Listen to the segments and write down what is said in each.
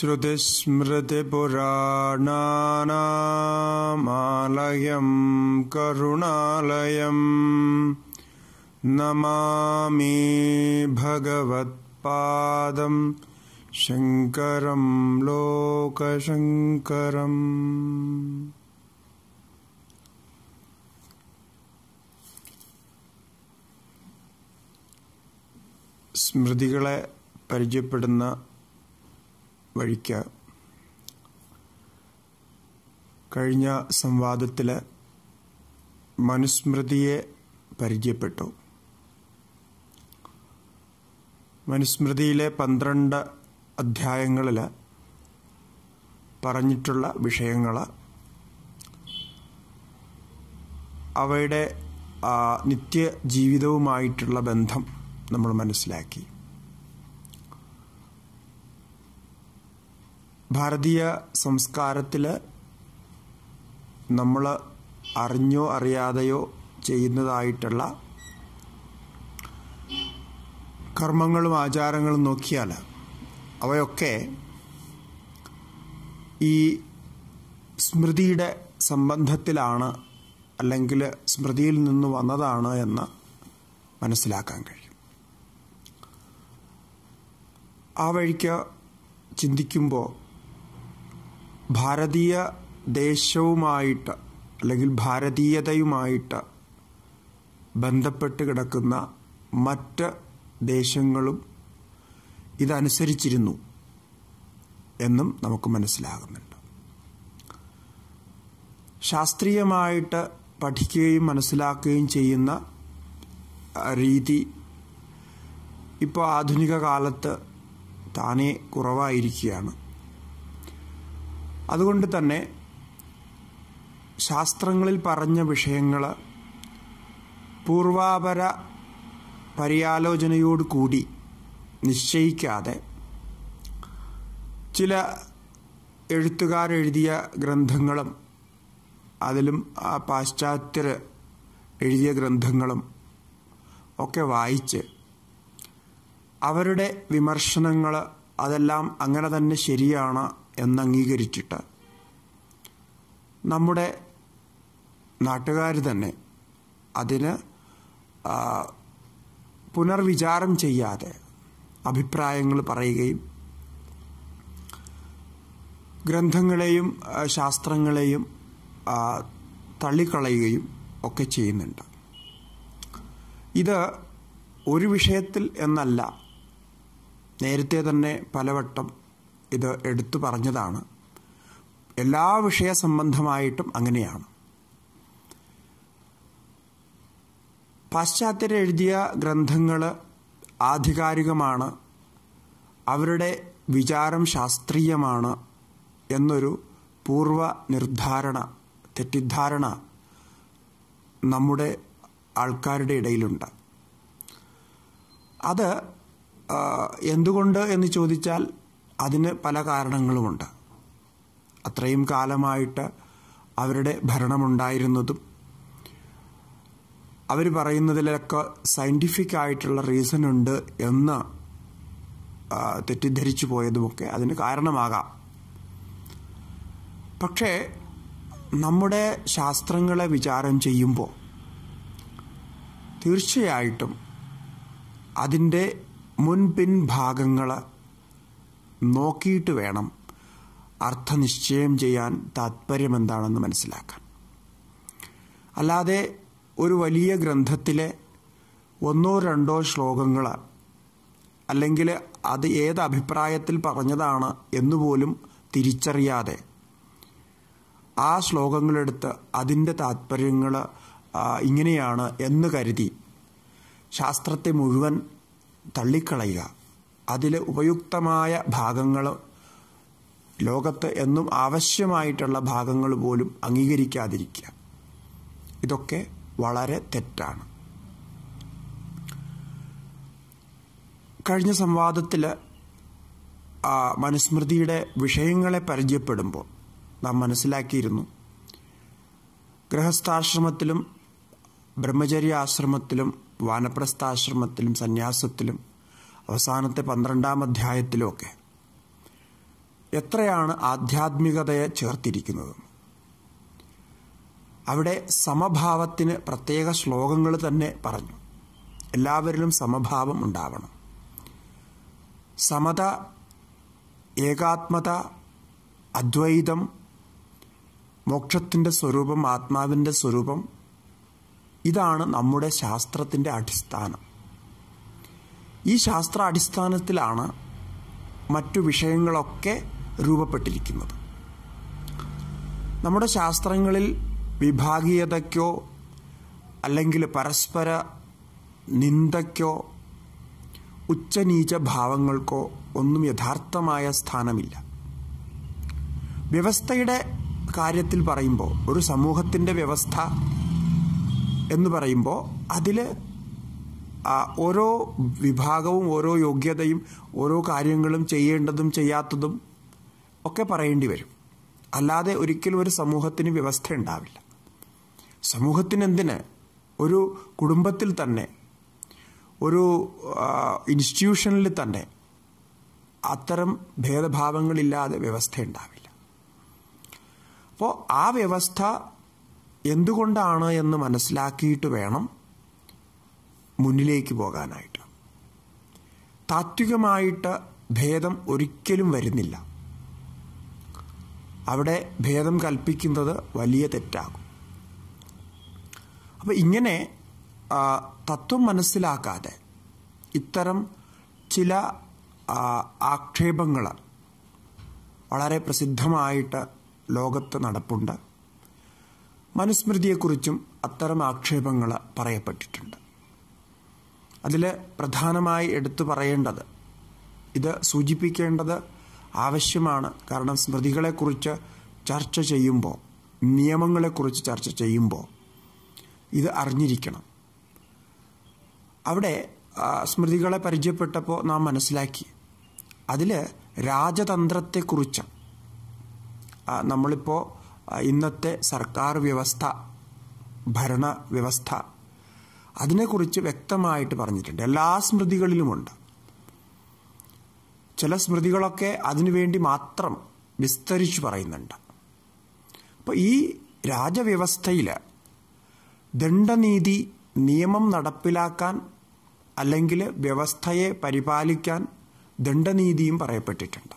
श्रुतिस्मृतिपुराणानामालयं करुणालयं नमामि भगवत्पादं शङ्करं लोकशङ्करम् സ്മൃതികളെ പരിചയപ്പെടുന്ന വഴിക്ക് കഴിഞ്ഞ സംവാദത്തിൽ മനുസ്മൃതിയെ പരിചയപ്പെട്ടു മനുസ്മൃതിയിലെ പന്ത്രണ്ട് അധ്യായങ്ങളിൽ പറഞ്ഞിട്ടുള്ള വിഷയങ്ങൾ അവയുടെ നിത്യ ജീവിതവുമായിട്ടുള്ള ബന്ധം നമ്മൾ മനസ്സിലാക്കി ഭാരതീയ സംസ്കാരത്തിൽ നമ്മൾ അറിഞ്ഞോ അറിയാതെയോ ചെയ്യുന്നതായിട്ടുള്ള കർമ്മങ്ങളും ആചാരങ്ങളും നോക്കിയാൽ അവയൊക്കെ ഈ സ്മൃതിയുടെ സംബന്ധത്തിലാണ് അല്ലെങ്കിൽ സ്മൃതിയിൽ നിന്ന് വന്നതാണ് എന്ന് മനസ്സിലാക്കാൻ കഴിയും ആ വഴിക്ക് ചിന്തിക്കുമ്പോൾ ഭാരതീയ ദേശവുമായിട്ട് അല്ലെങ്കിൽ ഭാരതീയതയുമായിട്ട് ബന്ധപ്പെട്ട് കിടക്കുന്ന മറ്റ് ദേശങ്ങളും ഇതനുസരിച്ചിരുന്നു എന്നും നമുക്ക് മനസ്സിലാകുന്നുണ്ട് ശാസ്ത്രീയമായിട്ട് പഠിക്കുകയും മനസ്സിലാക്കുകയും ചെയ്യുന്ന രീതി ഇപ്പോൾ ആധുനിക കാലത്ത് താനേ കുറവായിരിക്കുകയാണ് അതുകൊണ്ട് തന്നെ ശാസ്ത്രങ്ങളിൽ പറഞ്ഞ വിഷയങ്ങൾ പൂർവാപര പര്യാലോചനയോട് കൂടി നിശ്ചയിക്കാതെ ചില എഴുത്തുകാരെഴുതിയ ഗ്രന്ഥങ്ങളും അതിലും ആ പാശ്ചാത്യർ എഴുതിയ ഗ്രന്ഥങ്ങളും ഒക്കെ വായിച്ച് അവരുടെ വിമർശനങ്ങൾ അതെല്ലാം അങ്ങനെ തന്നെ ശരിയാണ് എന്നംഗീകരിച്ചിട്ട് നമ്മുടെ നാട്ടുകാർ തന്നെ അതിന് പുനർവിചാരം ചെയ്യാതെ അഭിപ്രായങ്ങൾ പറയുകയും ഗ്രന്ഥങ്ങളെയും ശാസ്ത്രങ്ങളെയും തള്ളിക്കളയുകയും ഒക്കെ ചെയ്യുന്നുണ്ട് ഇത് ഒരു വിഷയത്തിൽ എന്നല്ല നേരത്തെ തന്നെ പലവട്ടം ഇത് എടുത്തു പറഞ്ഞതാണ് എല്ലാ വിഷയ സംബന്ധമായിട്ടും അങ്ങനെയാണ് പാശ്ചാത്യരെഴുതിയ ഗ്രന്ഥങ്ങൾ ആധികാരികമാണ് അവരുടെ വിചാരം ശാസ്ത്രീയമാണ് എന്നൊരു പൂർവ നിർദ്ധാരണ തെറ്റിദ്ധാരണ നമ്മുടെ ആൾക്കാരുടെ ഇടയിലുണ്ട് അത് എന്തുകൊണ്ട് എന്ന് ചോദിച്ചാൽ അതിന് പല കാരണങ്ങളുമുണ്ട് അത്രയും കാലമായിട്ട് അവരുടെ ഭരണമുണ്ടായിരുന്നതും അവർ പറയുന്നതിലൊക്കെ സയൻറ്റിഫിക് ആയിട്ടുള്ള റീസൺ ഉണ്ട് എന്ന് തെറ്റിദ്ധരിച്ചു പോയതുമൊക്കെ അതിന് കാരണമാകാം പക്ഷേ നമ്മുടെ ശാസ്ത്രങ്ങളെ വിചാരം ചെയ്യുമ്പോൾ തീർച്ചയായിട്ടും അതിൻ്റെ മുൻപിൻ ഭാഗങ്ങൾ നോക്കിയിട്ട് വേണം അർത്ഥനിശ്ചയം ചെയ്യാൻ താത്പര്യമെന്താണെന്ന് മനസ്സിലാക്കാൻ അല്ലാതെ ഒരു വലിയ ഗ്രന്ഥത്തിലെ ഒന്നോ രണ്ടോ ശ്ലോകങ്ങൾ അല്ലെങ്കിൽ അത് ഏത് അഭിപ്രായത്തിൽ പറഞ്ഞതാണ് എന്നുപോലും തിരിച്ചറിയാതെ ആ ശ്ലോകങ്ങളെടുത്ത് അതിൻ്റെ താത്പര്യങ്ങൾ ഇങ്ങനെയാണ് എന്ന് കരുതി ശാസ്ത്രത്തെ മുഴുവൻ തള്ളിക്കളയുക അതിലെ ഉപയുക്തമായ ഭാഗങ്ങൾ ലോകത്ത് എന്നും ആവശ്യമായിട്ടുള്ള ഭാഗങ്ങൾ പോലും അംഗീകരിക്കാതിരിക്കുക ഇതൊക്കെ വളരെ തെറ്റാണ് കഴിഞ്ഞ സംവാദത്തിൽ മനുസ്മൃതിയുടെ വിഷയങ്ങളെ പരിചയപ്പെടുമ്പോൾ നാം മനസ്സിലാക്കിയിരുന്നു ഗൃഹസ്ഥാശ്രമത്തിലും ബ്രഹ്മചര്യ ആശ്രമത്തിലും വാനപ്രസ്ഥാശ്രമത്തിലും സന്യാസത്തിലും അവസാനത്തെ പന്ത്രണ്ടാം അധ്യായത്തിലുമൊക്കെ എത്രയാണ് ആധ്യാത്മികതയെ ചേർത്തിരിക്കുന്നത് അവിടെ സമഭാവത്തിന് പ്രത്യേക ശ്ലോകങ്ങൾ തന്നെ പറഞ്ഞു എല്ലാവരിലും സമഭാവം ഉണ്ടാവണം സമത ഏകാത്മത അദ്വൈതം മോക്ഷത്തിൻ്റെ സ്വരൂപം ആത്മാവിൻ്റെ സ്വരൂപം ഇതാണ് നമ്മുടെ ശാസ്ത്രത്തിൻ്റെ അടിസ്ഥാനം ഈ ശാസ്ത്ര അടിസ്ഥാനത്തിലാണ് മറ്റു വിഷയങ്ങളൊക്കെ രൂപപ്പെട്ടിരിക്കുന്നത് നമ്മുടെ ശാസ്ത്രങ്ങളിൽ വിഭാഗീയതയ്ക്കോ അല്ലെങ്കിൽ പരസ്പര നിന്ദയ്ക്കോ ഉച്ചനീച ഭാവങ്ങൾക്കോ ഒന്നും യഥാർത്ഥമായ സ്ഥാനമില്ല വ്യവസ്ഥയുടെ കാര്യത്തിൽ പറയുമ്പോൾ ഒരു സമൂഹത്തിൻ്റെ വ്യവസ്ഥ എന്ന് പറയുമ്പോൾ അതിൽ ഓരോ വിഭാഗവും ഓരോ യോഗ്യതയും ഓരോ കാര്യങ്ങളും ചെയ്യേണ്ടതും ചെയ്യാത്തതും ഒക്കെ പറയേണ്ടി വരും അല്ലാതെ ഒരിക്കലും ഒരു സമൂഹത്തിന് വ്യവസ്ഥ ഉണ്ടാവില്ല സമൂഹത്തിനെന്തിന് ഒരു കുടുംബത്തിൽ തന്നെ ഒരു ഇൻസ്റ്റിറ്റ്യൂഷനിൽ തന്നെ അത്തരം ഭേദഭാവങ്ങളില്ലാതെ വ്യവസ്ഥ ഉണ്ടാവില്ല അപ്പോൾ ആ വ്യവസ്ഥ എന്തുകൊണ്ടാണ് എന്ന് മനസ്സിലാക്കിയിട്ട് വേണം മുന്നിലേക്ക് പോകാനായിട്ട് താത്വികമായിട്ട് ഭേദം ഒരിക്കലും വരുന്നില്ല അവിടെ ഭേദം കൽപ്പിക്കുന്നത് വലിയ തെറ്റാകും അപ്പം ഇങ്ങനെ തത്വം മനസ്സിലാക്കാതെ ഇത്തരം ചില ആക്ഷേപങ്ങൾ വളരെ പ്രസിദ്ധമായിട്ട് ലോകത്ത് നടപ്പുണ്ട് മനുസ്മൃതിയെക്കുറിച്ചും അത്തരം ആക്ഷേപങ്ങൾ പറയപ്പെട്ടിട്ടുണ്ട് അതിൽ പ്രധാനമായി എടുത്തു പറയേണ്ടത് ഇത് സൂചിപ്പിക്കേണ്ടത് ആവശ്യമാണ് കാരണം സ്മൃതികളെക്കുറിച്ച് ചർച്ച ചെയ്യുമ്പോൾ നിയമങ്ങളെക്കുറിച്ച് ചർച്ച ചെയ്യുമ്പോൾ ഇത് അറിഞ്ഞിരിക്കണം അവിടെ സ്മൃതികളെ പരിചയപ്പെട്ടപ്പോൾ നാം മനസ്സിലാക്കി അതിൽ രാജതന്ത്രത്തെക്കുറിച്ച് നമ്മളിപ്പോൾ ഇന്നത്തെ സർക്കാർ വ്യവസ്ഥ ഭരണ വ്യവസ്ഥ അതിനെക്കുറിച്ച് വ്യക്തമായിട്ട് പറഞ്ഞിട്ടുണ്ട് എല്ലാ സ്മൃതികളിലുമുണ്ട് ചില സ്മൃതികളൊക്കെ അതിനുവേണ്ടി മാത്രം വിസ്തരിച്ചു പറയുന്നുണ്ട് അപ്പോൾ ഈ രാജവ്യവസ്ഥയിൽ ദണ്ഡനീതി നിയമം നടപ്പിലാക്കാൻ അല്ലെങ്കിൽ വ്യവസ്ഥയെ പരിപാലിക്കാൻ ദണ്ഡനീതിയും പറയപ്പെട്ടിട്ടുണ്ട്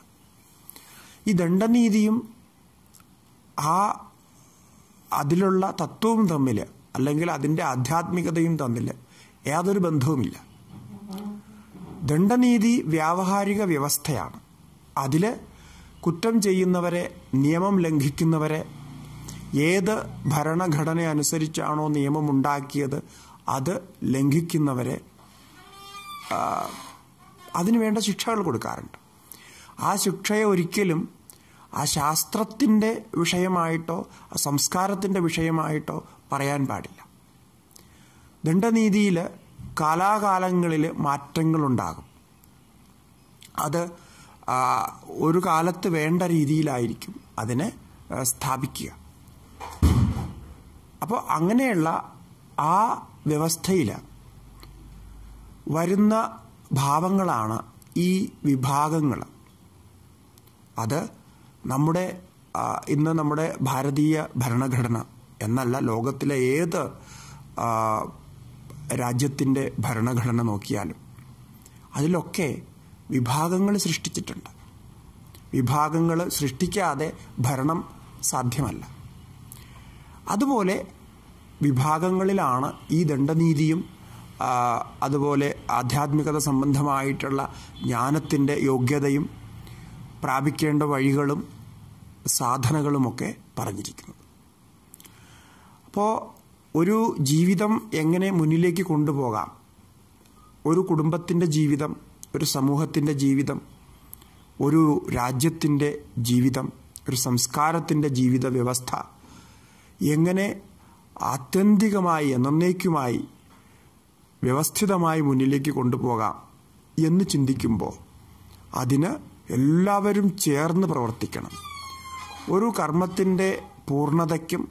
ഈ ദണ്ഡനീതിയും ആ അതിലുള്ള തത്വവും തമ്മിൽ അല്ലെങ്കിൽ അതിൻ്റെ ആധ്യാത്മികതയും തന്നില്ല യാതൊരു ബന്ധവുമില്ല ദണ്ഡനീതി വ്യാവഹാരിക വ്യവസ്ഥയാണ് അതിൽ കുറ്റം ചെയ്യുന്നവരെ നിയമം ലംഘിക്കുന്നവരെ ഏത് ഭരണഘടന അനുസരിച്ചാണോ നിയമമുണ്ടാക്കിയത് അത് ലംഘിക്കുന്നവരെ അതിനുവേണ്ട വേണ്ട ശിക്ഷകൾ കൊടുക്കാറുണ്ട് ആ ശിക്ഷയെ ഒരിക്കലും ആ ശാസ്ത്രത്തിൻ്റെ വിഷയമായിട്ടോ ആ സംസ്കാരത്തിൻ്റെ വിഷയമായിട്ടോ പറയാൻ പാടില്ല ദണ്ഡനീതിയിൽ കാലാകാലങ്ങളിൽ മാറ്റങ്ങളുണ്ടാകും അത് ഒരു കാലത്ത് വേണ്ട രീതിയിലായിരിക്കും അതിനെ സ്ഥാപിക്കുക അപ്പോൾ അങ്ങനെയുള്ള ആ വ്യവസ്ഥയിൽ വരുന്ന ഭാവങ്ങളാണ് ഈ വിഭാഗങ്ങൾ അത് നമ്മുടെ ഇന്ന് നമ്മുടെ ഭാരതീയ ഭരണഘടന എന്നല്ല ലോകത്തിലെ ഏത് രാജ്യത്തിൻ്റെ ഭരണഘടന നോക്കിയാലും അതിലൊക്കെ വിഭാഗങ്ങൾ സൃഷ്ടിച്ചിട്ടുണ്ട് വിഭാഗങ്ങൾ സൃഷ്ടിക്കാതെ ഭരണം സാധ്യമല്ല അതുപോലെ വിഭാഗങ്ങളിലാണ് ഈ ദണ്ഡനീതിയും അതുപോലെ ആധ്യാത്മികത സംബന്ധമായിട്ടുള്ള ജ്ഞാനത്തിൻ്റെ യോഗ്യതയും പ്രാപിക്കേണ്ട വഴികളും സാധനകളുമൊക്കെ പറഞ്ഞിരിക്കുന്നത് അപ്പോൾ ഒരു ജീവിതം എങ്ങനെ മുന്നിലേക്ക് കൊണ്ടുപോകാം ഒരു കുടുംബത്തിൻ്റെ ജീവിതം ഒരു സമൂഹത്തിൻ്റെ ജീവിതം ഒരു രാജ്യത്തിൻ്റെ ജീവിതം ഒരു സംസ്കാരത്തിൻ്റെ ജീവിത വ്യവസ്ഥ എങ്ങനെ ആത്യന്തികമായി എന്നേക്കുമായി വ്യവസ്ഥിതമായി മുന്നിലേക്ക് കൊണ്ടുപോകാം എന്ന് ചിന്തിക്കുമ്പോൾ അതിന് എല്ലാവരും ചേർന്ന് പ്രവർത്തിക്കണം ഒരു കർമ്മത്തിൻ്റെ പൂർണ്ണതയ്ക്കും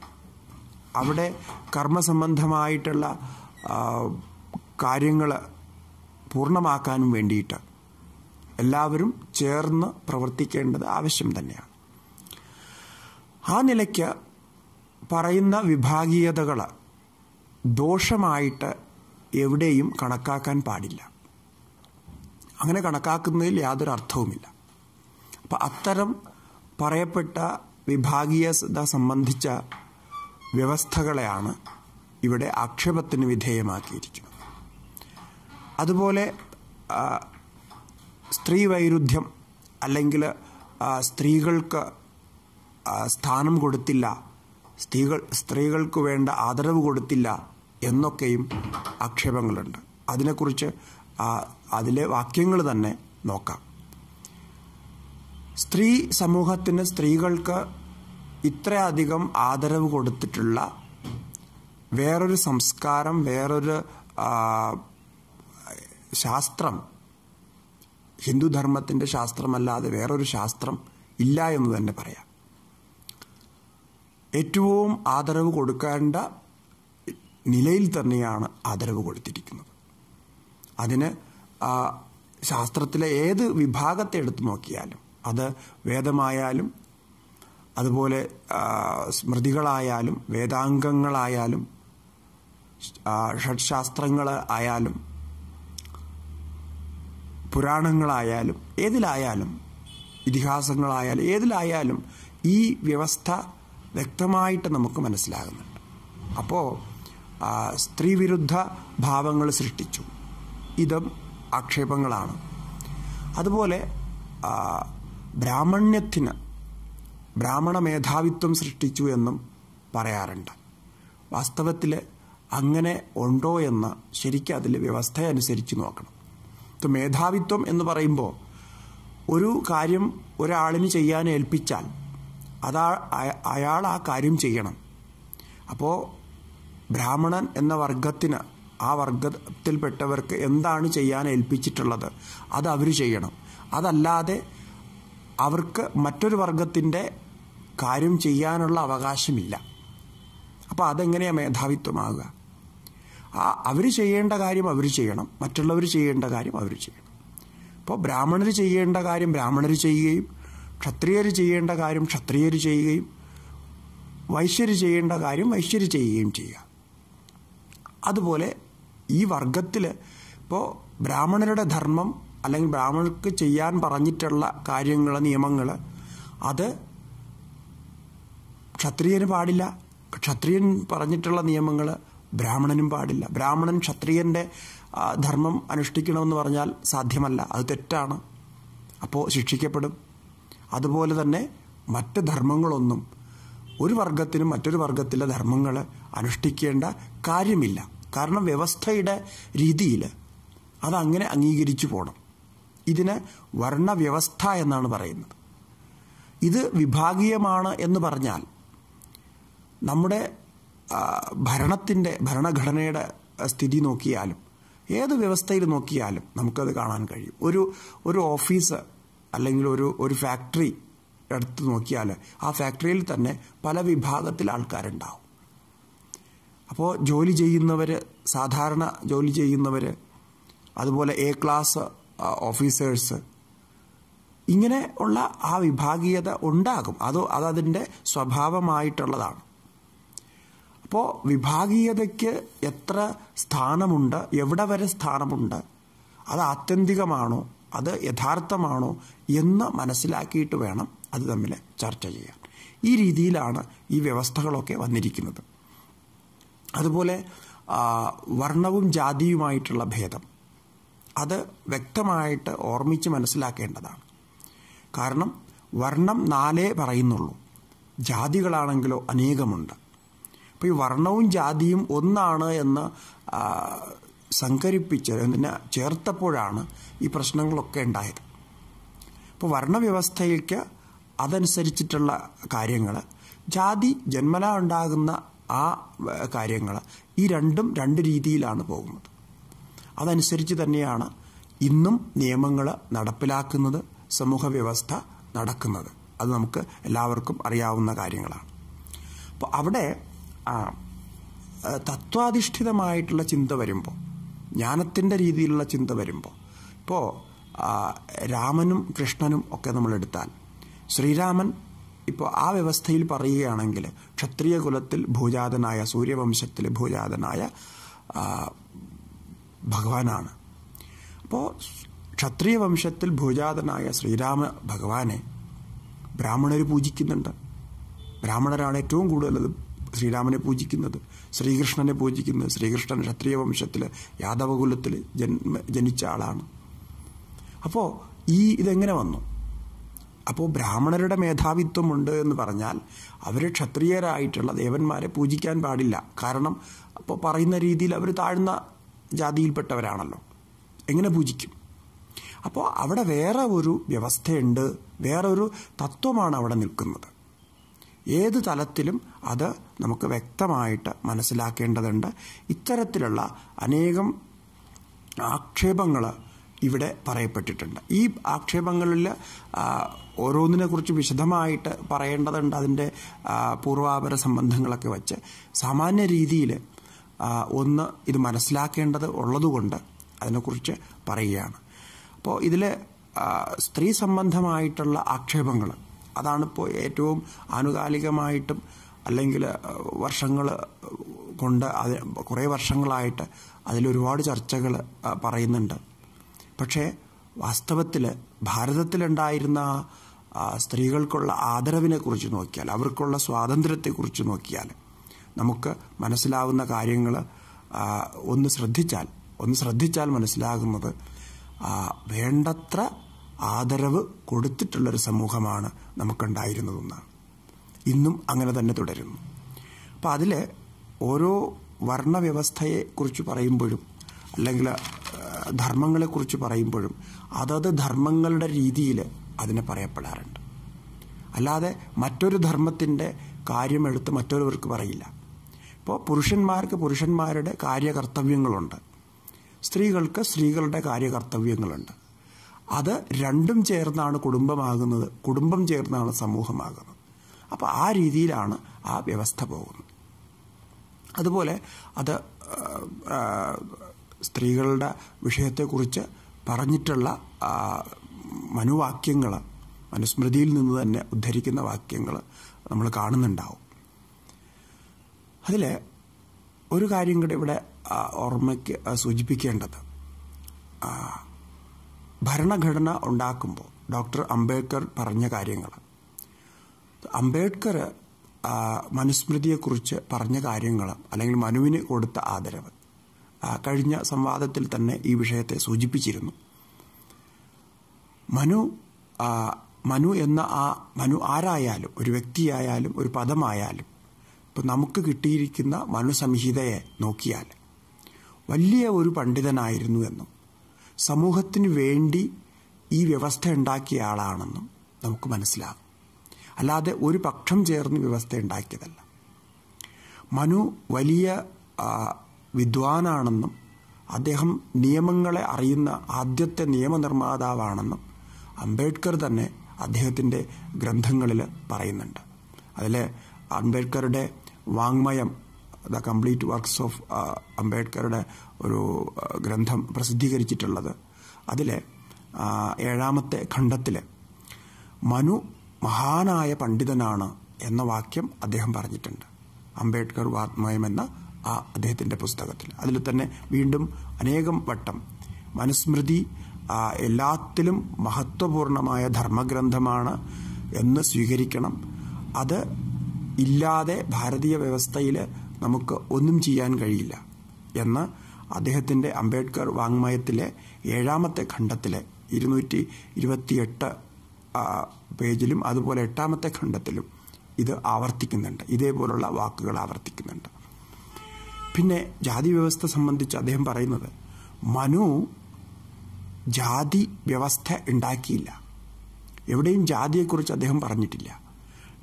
അവിടെ കർമ്മസംബന്ധമായിട്ടുള്ള കാര്യങ്ങൾ പൂർണ്ണമാക്കാനും വേണ്ടിയിട്ട് എല്ലാവരും ചേർന്ന് പ്രവർത്തിക്കേണ്ടത് ആവശ്യം തന്നെയാണ് ആ നിലയ്ക്ക് പറയുന്ന വിഭാഗീയതകൾ ദോഷമായിട്ട് എവിടെയും കണക്കാക്കാൻ പാടില്ല അങ്ങനെ കണക്കാക്കുന്നതിൽ യാതൊരു അർത്ഥവുമില്ല അപ്പം അത്തരം പറയപ്പെട്ട വിഭാഗീയത സംബന്ധിച്ച വ്യവസ്ഥകളെയാണ് ഇവിടെ ആക്ഷേപത്തിന് വിധേയമാക്കിയിരിക്കുന്നത് അതുപോലെ സ്ത്രീ വൈരുദ്ധ്യം അല്ലെങ്കിൽ സ്ത്രീകൾക്ക് സ്ഥാനം കൊടുത്തില്ല സ്ത്രീകൾ സ്ത്രീകൾക്ക് വേണ്ട ആദരവ് കൊടുത്തില്ല എന്നൊക്കെയും ആക്ഷേപങ്ങളുണ്ട് അതിനെക്കുറിച്ച് അതിലെ വാക്യങ്ങൾ തന്നെ നോക്കാം സ്ത്രീ സമൂഹത്തിന് സ്ത്രീകൾക്ക് ഇത്രയധികം ആദരവ് കൊടുത്തിട്ടുള്ള വേറൊരു സംസ്കാരം വേറൊരു ശാസ്ത്രം ഹിന്ദുധർമ്മത്തിൻ്റെ ശാസ്ത്രമല്ലാതെ വേറൊരു ശാസ്ത്രം ഇല്ല എന്ന് തന്നെ പറയാം ഏറ്റവും ആദരവ് കൊടുക്കേണ്ട നിലയിൽ തന്നെയാണ് ആദരവ് കൊടുത്തിരിക്കുന്നത് അതിന് ശാസ്ത്രത്തിലെ ഏത് വിഭാഗത്തെ എടുത്തു നോക്കിയാലും അത് വേദമായാലും അതുപോലെ സ്മൃതികളായാലും വേദാംഗങ്ങളായാലും ഷഡ്ശാസ്ത്രങ്ങൾ ആയാലും പുരാണങ്ങളായാലും ഏതിലായാലും ഇതിഹാസങ്ങളായാലും ഏതിലായാലും ഈ വ്യവസ്ഥ വ്യക്തമായിട്ട് നമുക്ക് മനസ്സിലാകുന്നുണ്ട് അപ്പോൾ സ്ത്രീവിരുദ്ധ ഭാവങ്ങൾ സൃഷ്ടിച്ചു ഇതും ആക്ഷേപങ്ങളാണ് അതുപോലെ ബ്രാഹ്മണ്യത്തിന് ബ്രാഹ്മണ മേധാവിത്വം സൃഷ്ടിച്ചു എന്നും പറയാറുണ്ട് വാസ്തവത്തിൽ അങ്ങനെ ഉണ്ടോ എന്ന് ശരിക്കും അതിൽ വ്യവസ്ഥയനുസരിച്ച് നോക്കണം ഇപ്പം മേധാവിത്വം എന്ന് പറയുമ്പോൾ ഒരു കാര്യം ഒരാളിന് ചെയ്യാൻ ഏൽപ്പിച്ചാൽ അതാ അയാൾ ആ കാര്യം ചെയ്യണം അപ്പോൾ ബ്രാഹ്മണൻ എന്ന വർഗത്തിന് ആ വർഗത്തിൽപ്പെട്ടവർക്ക് എന്താണ് ചെയ്യാൻ ഏൽപ്പിച്ചിട്ടുള്ളത് അത് അവർ ചെയ്യണം അതല്ലാതെ അവർക്ക് മറ്റൊരു വർഗത്തിൻ്റെ കാര്യം ചെയ്യാനുള്ള അവകാശമില്ല അപ്പോൾ അതെങ്ങനെയാണ് മേധാവിത്വമാകുക അവർ ചെയ്യേണ്ട കാര്യം അവർ ചെയ്യണം മറ്റുള്ളവർ ചെയ്യേണ്ട കാര്യം അവർ ചെയ്യണം അപ്പോൾ ബ്രാഹ്മണർ ചെയ്യേണ്ട കാര്യം ബ്രാഹ്മണർ ചെയ്യുകയും ക്ഷത്രിയർ ചെയ്യേണ്ട കാര്യം ക്ഷത്രിയർ ചെയ്യുകയും വൈശ്യർ ചെയ്യേണ്ട കാര്യം വൈശ്യർ ചെയ്യുകയും ചെയ്യുക അതുപോലെ ഈ വർഗത്തിൽ ഇപ്പോൾ ബ്രാഹ്മണരുടെ ധർമ്മം അല്ലെങ്കിൽ ബ്രാഹ്മണർക്ക് ചെയ്യാൻ പറഞ്ഞിട്ടുള്ള കാര്യങ്ങൾ നിയമങ്ങൾ അത് ക്ഷത്രിയന് പാടില്ല ക്ഷത്രിയൻ പറഞ്ഞിട്ടുള്ള നിയമങ്ങൾ ബ്രാഹ്മണനും പാടില്ല ബ്രാഹ്മണൻ ക്ഷത്രിയൻ്റെ ധർമ്മം അനുഷ്ഠിക്കണമെന്ന് പറഞ്ഞാൽ സാധ്യമല്ല അത് തെറ്റാണ് അപ്പോൾ ശിക്ഷിക്കപ്പെടും അതുപോലെ തന്നെ മറ്റ് ധർമ്മങ്ങളൊന്നും ഒരു വർഗത്തിനും മറ്റൊരു വർഗത്തിലെ ധർമ്മങ്ങൾ അനുഷ്ഠിക്കേണ്ട കാര്യമില്ല കാരണം വ്യവസ്ഥയുടെ രീതിയിൽ അതങ്ങനെ അംഗീകരിച്ചു പോകണം ഇതിന് വർണ്ണവ്യവസ്ഥ എന്നാണ് പറയുന്നത് ഇത് വിഭാഗീയമാണ് എന്ന് പറഞ്ഞാൽ നമ്മുടെ ഭരണത്തിൻ്റെ ഭരണഘടനയുടെ സ്ഥിതി നോക്കിയാലും ഏത് വ്യവസ്ഥയിൽ നോക്കിയാലും നമുക്കത് കാണാൻ കഴിയും ഒരു ഒരു ഓഫീസ് അല്ലെങ്കിൽ ഒരു ഒരു ഫാക്ടറി എടുത്ത് നോക്കിയാൽ ആ ഫാക്ടറിയിൽ തന്നെ പല വിഭാഗത്തിൽ ആൾക്കാരുണ്ടാവും അപ്പോൾ ജോലി ചെയ്യുന്നവർ സാധാരണ ജോലി ചെയ്യുന്നവർ അതുപോലെ എ ക്ലാസ് ഓഫീസേഴ്സ് ഇങ്ങനെ ഉള്ള ആ വിഭാഗീയത ഉണ്ടാകും അത് അതതിൻ്റെ സ്വഭാവമായിട്ടുള്ളതാണ് അപ്പോൾ വിഭാഗീയതയ്ക്ക് എത്ര സ്ഥാനമുണ്ട് എവിടെ വരെ സ്ഥാനമുണ്ട് അത് ആത്യന്തികമാണോ അത് യഥാർത്ഥമാണോ എന്ന് മനസ്സിലാക്കിയിട്ട് വേണം അത് തമ്മിൽ ചർച്ച ചെയ്യാൻ ഈ രീതിയിലാണ് ഈ വ്യവസ്ഥകളൊക്കെ വന്നിരിക്കുന്നത് അതുപോലെ വർണ്ണവും ജാതിയുമായിട്ടുള്ള ഭേദം അത് വ്യക്തമായിട്ട് ഓർമ്മിച്ച് മനസ്സിലാക്കേണ്ടതാണ് കാരണം വർണ്ണം നാലേ പറയുന്നുള്ളൂ ജാതികളാണെങ്കിലോ അനേകമുണ്ട് അപ്പോൾ ഈ വർണ്ണവും ജാതിയും ഒന്നാണ് എന്ന് സംകരിപ്പിച്ച് എന്നെ ചേർത്തപ്പോഴാണ് ഈ പ്രശ്നങ്ങളൊക്കെ ഉണ്ടായത് അപ്പോൾ വർണ്ണവ്യവസ്ഥയ്ക്ക് അതനുസരിച്ചിട്ടുള്ള കാര്യങ്ങൾ ജാതി ജന്മന ഉണ്ടാകുന്ന ആ കാര്യങ്ങൾ ഈ രണ്ടും രണ്ട് രീതിയിലാണ് പോകുന്നത് അതനുസരിച്ച് തന്നെയാണ് ഇന്നും നിയമങ്ങൾ നടപ്പിലാക്കുന്നത് സമൂഹ വ്യവസ്ഥ നടക്കുന്നത് അത് നമുക്ക് എല്ലാവർക്കും അറിയാവുന്ന കാര്യങ്ങളാണ് അപ്പോൾ അവിടെ ആ തത്വാധിഷ്ഠിതമായിട്ടുള്ള ചിന്ത വരുമ്പോൾ ജ്ഞാനത്തിൻ്റെ രീതിയിലുള്ള ചിന്ത വരുമ്പോൾ ഇപ്പോൾ രാമനും കൃഷ്ണനും ഒക്കെ നമ്മൾ എടുത്താൽ ശ്രീരാമൻ ഇപ്പോൾ ആ വ്യവസ്ഥയിൽ പറയുകയാണെങ്കിൽ ക്ഷത്രിയ കുലത്തിൽ ഭൂജാതനായ സൂര്യവംശത്തിൽ ഭൂജാതനായ ഭഗവാനാണ് അപ്പോൾ ക്ഷത്രിയ വംശത്തിൽ ഭൂജാതനായ ശ്രീരാമ ഭഗവാനെ ബ്രാഹ്മണർ പൂജിക്കുന്നുണ്ട് ബ്രാഹ്മണരാണ് ഏറ്റവും കൂടുതൽ ശ്രീരാമനെ പൂജിക്കുന്നത് ശ്രീകൃഷ്ണനെ പൂജിക്കുന്നത് ശ്രീകൃഷ്ണൻ ക്ഷത്രിയ വംശത്തിൽ യാദവകുലത്തിൽ ജന്മ ജനിച്ച ആളാണ് അപ്പോൾ ഈ ഇതെങ്ങനെ വന്നു അപ്പോൾ ബ്രാഹ്മണരുടെ മേധാവിത്വമുണ്ട് എന്ന് പറഞ്ഞാൽ അവർ ക്ഷത്രിയരായിട്ടുള്ള ദേവന്മാരെ പൂജിക്കാൻ പാടില്ല കാരണം അപ്പോൾ പറയുന്ന രീതിയിൽ അവർ താഴ്ന്ന ജാതിയിൽപ്പെട്ടവരാണല്ലോ എങ്ങനെ പൂജിക്കും അപ്പോൾ അവിടെ വേറെ ഒരു വ്യവസ്ഥയുണ്ട് വേറൊരു തത്വമാണ് അവിടെ നിൽക്കുന്നത് ഏത് തലത്തിലും അത് നമുക്ക് വ്യക്തമായിട്ട് മനസ്സിലാക്കേണ്ടതുണ്ട് ഇത്തരത്തിലുള്ള അനേകം ആക്ഷേപങ്ങൾ ഇവിടെ പറയപ്പെട്ടിട്ടുണ്ട് ഈ ആക്ഷേപങ്ങളിൽ ഓരോന്നിനെക്കുറിച്ച് വിശദമായിട്ട് പറയേണ്ടതുണ്ട് അതിൻ്റെ പൂർവാപര സംബന്ധങ്ങളൊക്കെ വച്ച് സാമാന്യ രീതിയിൽ ഒന്ന് ഇത് മനസ്സിലാക്കേണ്ടത് ഉള്ളതുകൊണ്ട് അതിനെക്കുറിച്ച് പറയുകയാണ് അപ്പോൾ ഇതിൽ സ്ത്രീ സംബന്ധമായിട്ടുള്ള ആക്ഷേപങ്ങൾ അതാണിപ്പോൾ ഏറ്റവും ആനുകാലികമായിട്ടും അല്ലെങ്കിൽ വർഷങ്ങൾ കൊണ്ട് അത് കുറേ വർഷങ്ങളായിട്ട് അതിലൊരുപാട് ചർച്ചകൾ പറയുന്നുണ്ട് പക്ഷേ വാസ്തവത്തിൽ ഭാരതത്തിലുണ്ടായിരുന്ന സ്ത്രീകൾക്കുള്ള ആദരവിനെക്കുറിച്ച് നോക്കിയാൽ അവർക്കുള്ള സ്വാതന്ത്ര്യത്തെക്കുറിച്ച് നോക്കിയാൽ നമുക്ക് മനസ്സിലാവുന്ന കാര്യങ്ങൾ ഒന്ന് ശ്രദ്ധിച്ചാൽ ഒന്ന് ശ്രദ്ധിച്ചാൽ മനസ്സിലാകുന്നത് വേണ്ടത്ര ആദരവ് കൊടുത്തിട്ടുള്ളൊരു സമൂഹമാണ് നമുക്കുണ്ടായിരുന്നതെന്ന് ഇന്നും അങ്ങനെ തന്നെ തുടരുന്നു അപ്പം അതിൽ ഓരോ വർണ്ണവ്യവസ്ഥയെ കുറിച്ച് പറയുമ്പോഴും അല്ലെങ്കിൽ ധർമ്മങ്ങളെക്കുറിച്ച് പറയുമ്പോഴും അതത് ധർമ്മങ്ങളുടെ രീതിയിൽ അതിനെ പറയപ്പെടാറുണ്ട് അല്ലാതെ മറ്റൊരു ധർമ്മത്തിൻ്റെ കാര്യമെടുത്ത് മറ്റൊരുവർക്ക് പറയില്ല ഇപ്പോൾ പുരുഷന്മാർക്ക് പുരുഷന്മാരുടെ കാര്യകർത്തവ്യങ്ങളുണ്ട് സ്ത്രീകൾക്ക് സ്ത്രീകളുടെ കാര്യകർത്തവ്യങ്ങളുണ്ട് അത് രണ്ടും ചേർന്നാണ് കുടുംബമാകുന്നത് കുടുംബം ചേർന്നാണ് സമൂഹമാകുന്നത് അപ്പോൾ ആ രീതിയിലാണ് ആ വ്യവസ്ഥ പോകുന്നത് അതുപോലെ അത് സ്ത്രീകളുടെ വിഷയത്തെക്കുറിച്ച് പറഞ്ഞിട്ടുള്ള മനുവാക്യങ്ങൾ മനുസ്മൃതിയിൽ നിന്ന് തന്നെ ഉദ്ധരിക്കുന്ന വാക്യങ്ങൾ നമ്മൾ കാണുന്നുണ്ടാവും അതിൽ ഒരു കാര്യം കൂടി ഇവിടെ ഓർമ്മയ്ക്ക് സൂചിപ്പിക്കേണ്ടത് ഭരണഘടന ഉണ്ടാക്കുമ്പോൾ ഡോക്ടർ അംബേദ്കർ പറഞ്ഞ കാര്യങ്ങൾ അംബേദ്കർ മനുസ്മൃതിയെക്കുറിച്ച് പറഞ്ഞ കാര്യങ്ങൾ അല്ലെങ്കിൽ മനുവിന് കൊടുത്ത ആദരവ് കഴിഞ്ഞ സംവാദത്തിൽ തന്നെ ഈ വിഷയത്തെ സൂചിപ്പിച്ചിരുന്നു മനു മനു എന്ന ആ മനു ആരായാലും ഒരു വ്യക്തിയായാലും ഒരു പദമായാലും ഇപ്പം നമുക്ക് കിട്ടിയിരിക്കുന്ന മനുസംഹിതയെ നോക്കിയാൽ വലിയ ഒരു പണ്ഡിതനായിരുന്നു എന്നും സമൂഹത്തിന് വേണ്ടി ഈ വ്യവസ്ഥ ഉണ്ടാക്കിയ ആളാണെന്നും നമുക്ക് മനസ്സിലാകും അല്ലാതെ ഒരു പക്ഷം ചേർന്ന് വ്യവസ്ഥ ഉണ്ടാക്കിയതല്ല മനു വലിയ വിദ്വാനാണെന്നും അദ്ദേഹം നിയമങ്ങളെ അറിയുന്ന ആദ്യത്തെ നിയമനിർമ്മാതാവാണെന്നും അംബേദ്കർ തന്നെ അദ്ദേഹത്തിൻ്റെ ഗ്രന്ഥങ്ങളിൽ പറയുന്നുണ്ട് അതിൽ അംബേദ്കറുടെ വാങ്മയം ദ കംപ്ലീറ്റ് വർക്ക്സ് ഓഫ് അംബേദ്കറുടെ ഒരു ഗ്രന്ഥം പ്രസിദ്ധീകരിച്ചിട്ടുള്ളത് അതിലെ ഏഴാമത്തെ ഖണ്ഡത്തിൽ മനു മഹാനായ പണ്ഡിതനാണ് എന്ന വാക്യം അദ്ദേഹം പറഞ്ഞിട്ടുണ്ട് അംബേദ്കർ വാത്മയം എന്ന ആ അദ്ദേഹത്തിൻ്റെ പുസ്തകത്തിൽ അതിൽ തന്നെ വീണ്ടും അനേകം വട്ടം മനുസ്മൃതി എല്ലാത്തിലും മഹത്വപൂർണമായ ധർമ്മഗ്രന്ഥമാണ് എന്ന് സ്വീകരിക്കണം അത് ഇല്ലാതെ ഭാരതീയ വ്യവസ്ഥയിൽ നമുക്ക് ഒന്നും ചെയ്യാൻ കഴിയില്ല എന്ന് അദ്ദേഹത്തിൻ്റെ അംബേദ്കർ വാങ്മയത്തിലെ ഏഴാമത്തെ ഖണ്ഡത്തിലെ ഇരുന്നൂറ്റി ഇരുപത്തിയെട്ട് പേജിലും അതുപോലെ എട്ടാമത്തെ ഖണ്ഡത്തിലും ഇത് ആവർത്തിക്കുന്നുണ്ട് ഇതേപോലുള്ള വാക്കുകൾ ആവർത്തിക്കുന്നുണ്ട് പിന്നെ ജാതി വ്യവസ്ഥ സംബന്ധിച്ച് അദ്ദേഹം പറയുന്നത് മനു ജാതി വ്യവസ്ഥ ഉണ്ടാക്കിയില്ല എവിടെയും ജാതിയെക്കുറിച്ച് അദ്ദേഹം പറഞ്ഞിട്ടില്ല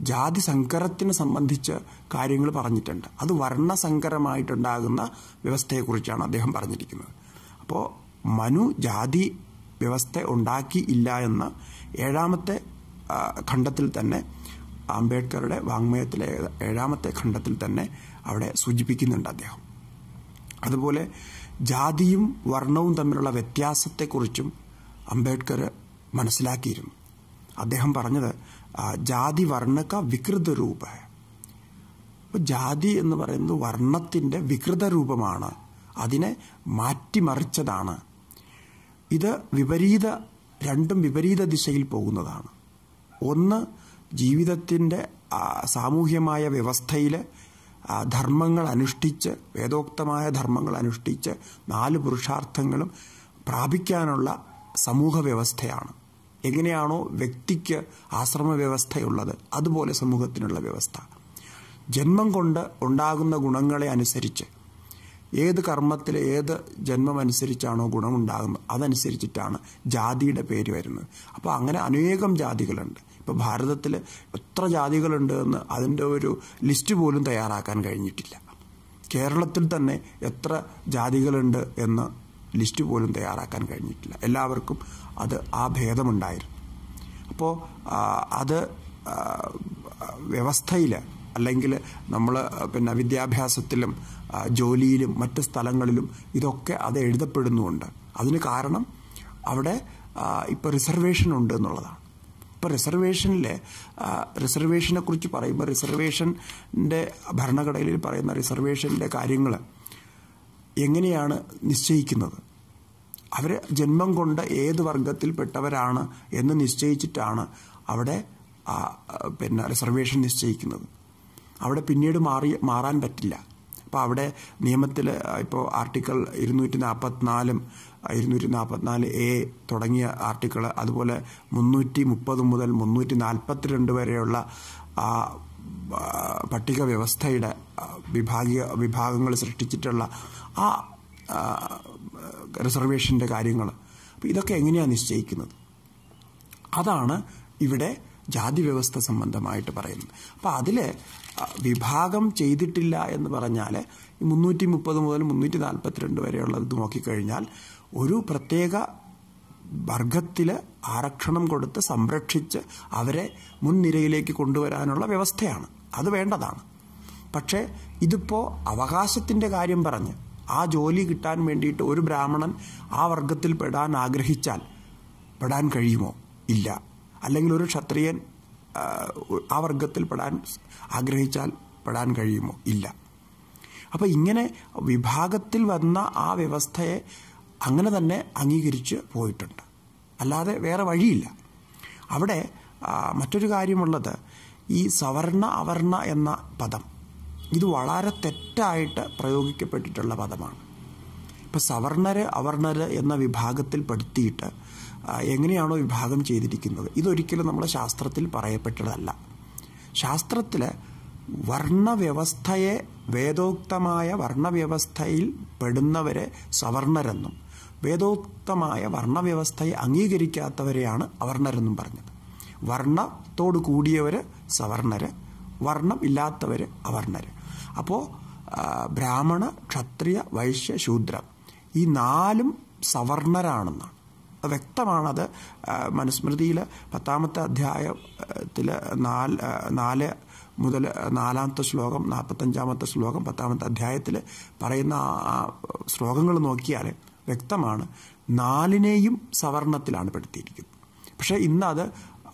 ജാതി സങ്കരത്തിനെ സംബന്ധിച്ച് കാര്യങ്ങൾ പറഞ്ഞിട്ടുണ്ട് അത് വർണ്ണസങ്കരമായിട്ടുണ്ടാകുന്ന വ്യവസ്ഥയെക്കുറിച്ചാണ് അദ്ദേഹം പറഞ്ഞിരിക്കുന്നത് അപ്പോൾ മനു ജാതി വ്യവസ്ഥ ഉണ്ടാക്കി ഇല്ല എന്ന് ഏഴാമത്തെ ഖണ്ഡത്തിൽ തന്നെ അംബേദ്കറുടെ വാങ്മയത്തിലെ ഏഴാമത്തെ ഖണ്ഡത്തിൽ തന്നെ അവിടെ സൂചിപ്പിക്കുന്നുണ്ട് അദ്ദേഹം അതുപോലെ ജാതിയും വർണ്ണവും തമ്മിലുള്ള വ്യത്യാസത്തെക്കുറിച്ചും അംബേദ്കർ മനസ്സിലാക്കിയിരുന്നു അദ്ദേഹം പറഞ്ഞത് ജാതി വർണ്ണക്ക വികൃത രൂപ അപ്പോൾ ജാതി എന്ന് പറയുന്നത് വർണ്ണത്തിൻ്റെ വികൃത രൂപമാണ് അതിനെ മാറ്റിമറിച്ചതാണ് ഇത് വിപരീത രണ്ടും വിപരീത ദിശയിൽ പോകുന്നതാണ് ഒന്ന് ജീവിതത്തിൻ്റെ സാമൂഹ്യമായ വ്യവസ്ഥയിൽ ധർമ്മങ്ങൾ അനുഷ്ഠിച്ച് വേദോക്തമായ ധർമ്മങ്ങൾ അനുഷ്ഠിച്ച് നാല് പുരുഷാർത്ഥങ്ങളും പ്രാപിക്കാനുള്ള സമൂഹ വ്യവസ്ഥയാണ് എങ്ങനെയാണോ വ്യക്തിക്ക് ആശ്രമ വ്യവസ്ഥയുള്ളത് അതുപോലെ സമൂഹത്തിനുള്ള വ്യവസ്ഥ ജന്മം കൊണ്ട് ഉണ്ടാകുന്ന ഗുണങ്ങളെ അനുസരിച്ച് ഏത് കർമ്മത്തിൽ ഏത് ജന്മം അനുസരിച്ചാണോ ഗുണമുണ്ടാകുന്നത് അതനുസരിച്ചിട്ടാണ് ജാതിയുടെ പേര് വരുന്നത് അപ്പോൾ അങ്ങനെ അനേകം ജാതികളുണ്ട് ഇപ്പോൾ ഭാരതത്തിൽ എത്ര ജാതികളുണ്ട് എന്ന് അതിൻ്റെ ഒരു ലിസ്റ്റ് പോലും തയ്യാറാക്കാൻ കഴിഞ്ഞിട്ടില്ല കേരളത്തിൽ തന്നെ എത്ര ജാതികളുണ്ട് എന്ന് ലിസ്റ്റ് പോലും തയ്യാറാക്കാൻ കഴിഞ്ഞിട്ടില്ല എല്ലാവർക്കും അത് ആ ഭേദമുണ്ടായിരുന്നു അപ്പോൾ അത് വ്യവസ്ഥയിൽ അല്ലെങ്കിൽ നമ്മൾ പിന്നെ വിദ്യാഭ്യാസത്തിലും ജോലിയിലും മറ്റ് സ്ഥലങ്ങളിലും ഇതൊക്കെ അത് എഴുതപ്പെടുന്നുമുണ്ട് അതിന് കാരണം അവിടെ ഇപ്പോൾ റിസർവേഷൻ ഉണ്ട് എന്നുള്ളതാണ് ഇപ്പോൾ റിസർവേഷനിൽ റിസർവേഷനെ കുറിച്ച് പറയുമ്പോൾ റിസർവേഷൻ്റെ ഭരണഘടനയിൽ പറയുന്ന റിസർവേഷൻ്റെ കാര്യങ്ങൾ എങ്ങനെയാണ് നിശ്ചയിക്കുന്നത് അവർ ജന്മം കൊണ്ട് ഏത് വർഗത്തിൽപ്പെട്ടവരാണ് എന്ന് നിശ്ചയിച്ചിട്ടാണ് അവിടെ പിന്നെ റിസർവേഷൻ നിശ്ചയിക്കുന്നത് അവിടെ പിന്നീട് മാറി മാറാൻ പറ്റില്ല അപ്പോൾ അവിടെ നിയമത്തിൽ ഇപ്പോൾ ആർട്ടിക്കിൾ ഇരുന്നൂറ്റി നാൽപ്പത്തിനാലും ഇരുന്നൂറ്റി നാൽപ്പത്തിനാല് എ തുടങ്ങിയ ആർട്ടിക്കിൾ അതുപോലെ മുന്നൂറ്റി മുപ്പത് മുതൽ മുന്നൂറ്റി രണ്ട് വരെയുള്ള പട്ടിക വ്യവസ്ഥയുടെ വിഭാഗീയ വിഭാഗങ്ങൾ സൃഷ്ടിച്ചിട്ടുള്ള ആ റിസർവേഷൻ്റെ കാര്യങ്ങൾ അപ്പോൾ ഇതൊക്കെ എങ്ങനെയാണ് നിശ്ചയിക്കുന്നത് അതാണ് ഇവിടെ ജാതി വ്യവസ്ഥ സംബന്ധമായിട്ട് പറയുന്നത് അപ്പോൾ അതിൽ വിഭാഗം ചെയ്തിട്ടില്ല എന്ന് പറഞ്ഞാൽ മുന്നൂറ്റി മുപ്പത് മുതൽ മുന്നൂറ്റി നാൽപ്പത്തിരണ്ട് വരെയുള്ളത് നോക്കിക്കഴിഞ്ഞാൽ ഒരു പ്രത്യേക വർഗത്തിൽ ആരക്ഷണം കൊടുത്ത് സംരക്ഷിച്ച് അവരെ മുൻനിരയിലേക്ക് കൊണ്ടുവരാനുള്ള വ്യവസ്ഥയാണ് അത് വേണ്ടതാണ് പക്ഷേ ഇതിപ്പോൾ അവകാശത്തിൻ്റെ കാര്യം പറഞ്ഞ് ആ ജോലി കിട്ടാൻ വേണ്ടിയിട്ട് ഒരു ബ്രാഹ്മണൻ ആ വർഗത്തിൽ പെടാൻ ആഗ്രഹിച്ചാൽ പെടാൻ കഴിയുമോ ഇല്ല അല്ലെങ്കിൽ ഒരു ക്ഷത്രിയൻ ആ വർഗത്തിൽ പെടാൻ ആഗ്രഹിച്ചാൽ പെടാൻ കഴിയുമോ ഇല്ല അപ്പോൾ ഇങ്ങനെ വിഭാഗത്തിൽ വന്ന ആ വ്യവസ്ഥയെ അങ്ങനെ തന്നെ അംഗീകരിച്ച് പോയിട്ടുണ്ട് അല്ലാതെ വേറെ വഴിയില്ല അവിടെ മറ്റൊരു കാര്യമുള്ളത് ഈ സവർണ അവർണ എന്ന പദം ഇത് വളരെ തെറ്റായിട്ട് പ്രയോഗിക്കപ്പെട്ടിട്ടുള്ള പദമാണ് ഇപ്പം സവർണർ അവർണർ എന്ന വിഭാഗത്തിൽ പെടുത്തിയിട്ട് എങ്ങനെയാണോ വിഭാഗം ചെയ്തിരിക്കുന്നത് ഇതൊരിക്കലും നമ്മുടെ ശാസ്ത്രത്തിൽ പറയപ്പെട്ടതല്ല ശാസ്ത്രത്തിൽ വർണ്ണവ്യവസ്ഥയെ വേദോക്തമായ വർണ്ണവ്യവസ്ഥയിൽ പെടുന്നവരെ സവർണരെന്നും വേദോക്തമായ വർണ്ണവ്യവസ്ഥയെ അംഗീകരിക്കാത്തവരെയാണ് അവർണരെന്നും പറഞ്ഞത് വർണ്ണത്തോട് കൂടിയവർ സവർണർ വർണ്ണം ഇല്ലാത്തവർ അവർണർ അപ്പോൾ ബ്രാഹ്മണ ക്ഷത്രിയ വൈശ്യ ശൂദ്ര ഈ നാലും സവർണരാണെന്നാണ് വ്യക്തമാണത് മനുസ്മൃതിയിൽ പത്താമത്തെ അധ്യായത്തിൽ നാല് നാല് മുതൽ നാലാമത്തെ ശ്ലോകം നാൽപ്പത്തഞ്ചാമത്തെ ശ്ലോകം പത്താമത്തെ അധ്യായത്തിൽ പറയുന്ന ശ്ലോകങ്ങൾ നോക്കിയാൽ വ്യക്തമാണ് നാലിനെയും സവർണത്തിലാണ് പെടുത്തിയിരിക്കുന്നത് പക്ഷേ ഇന്നത്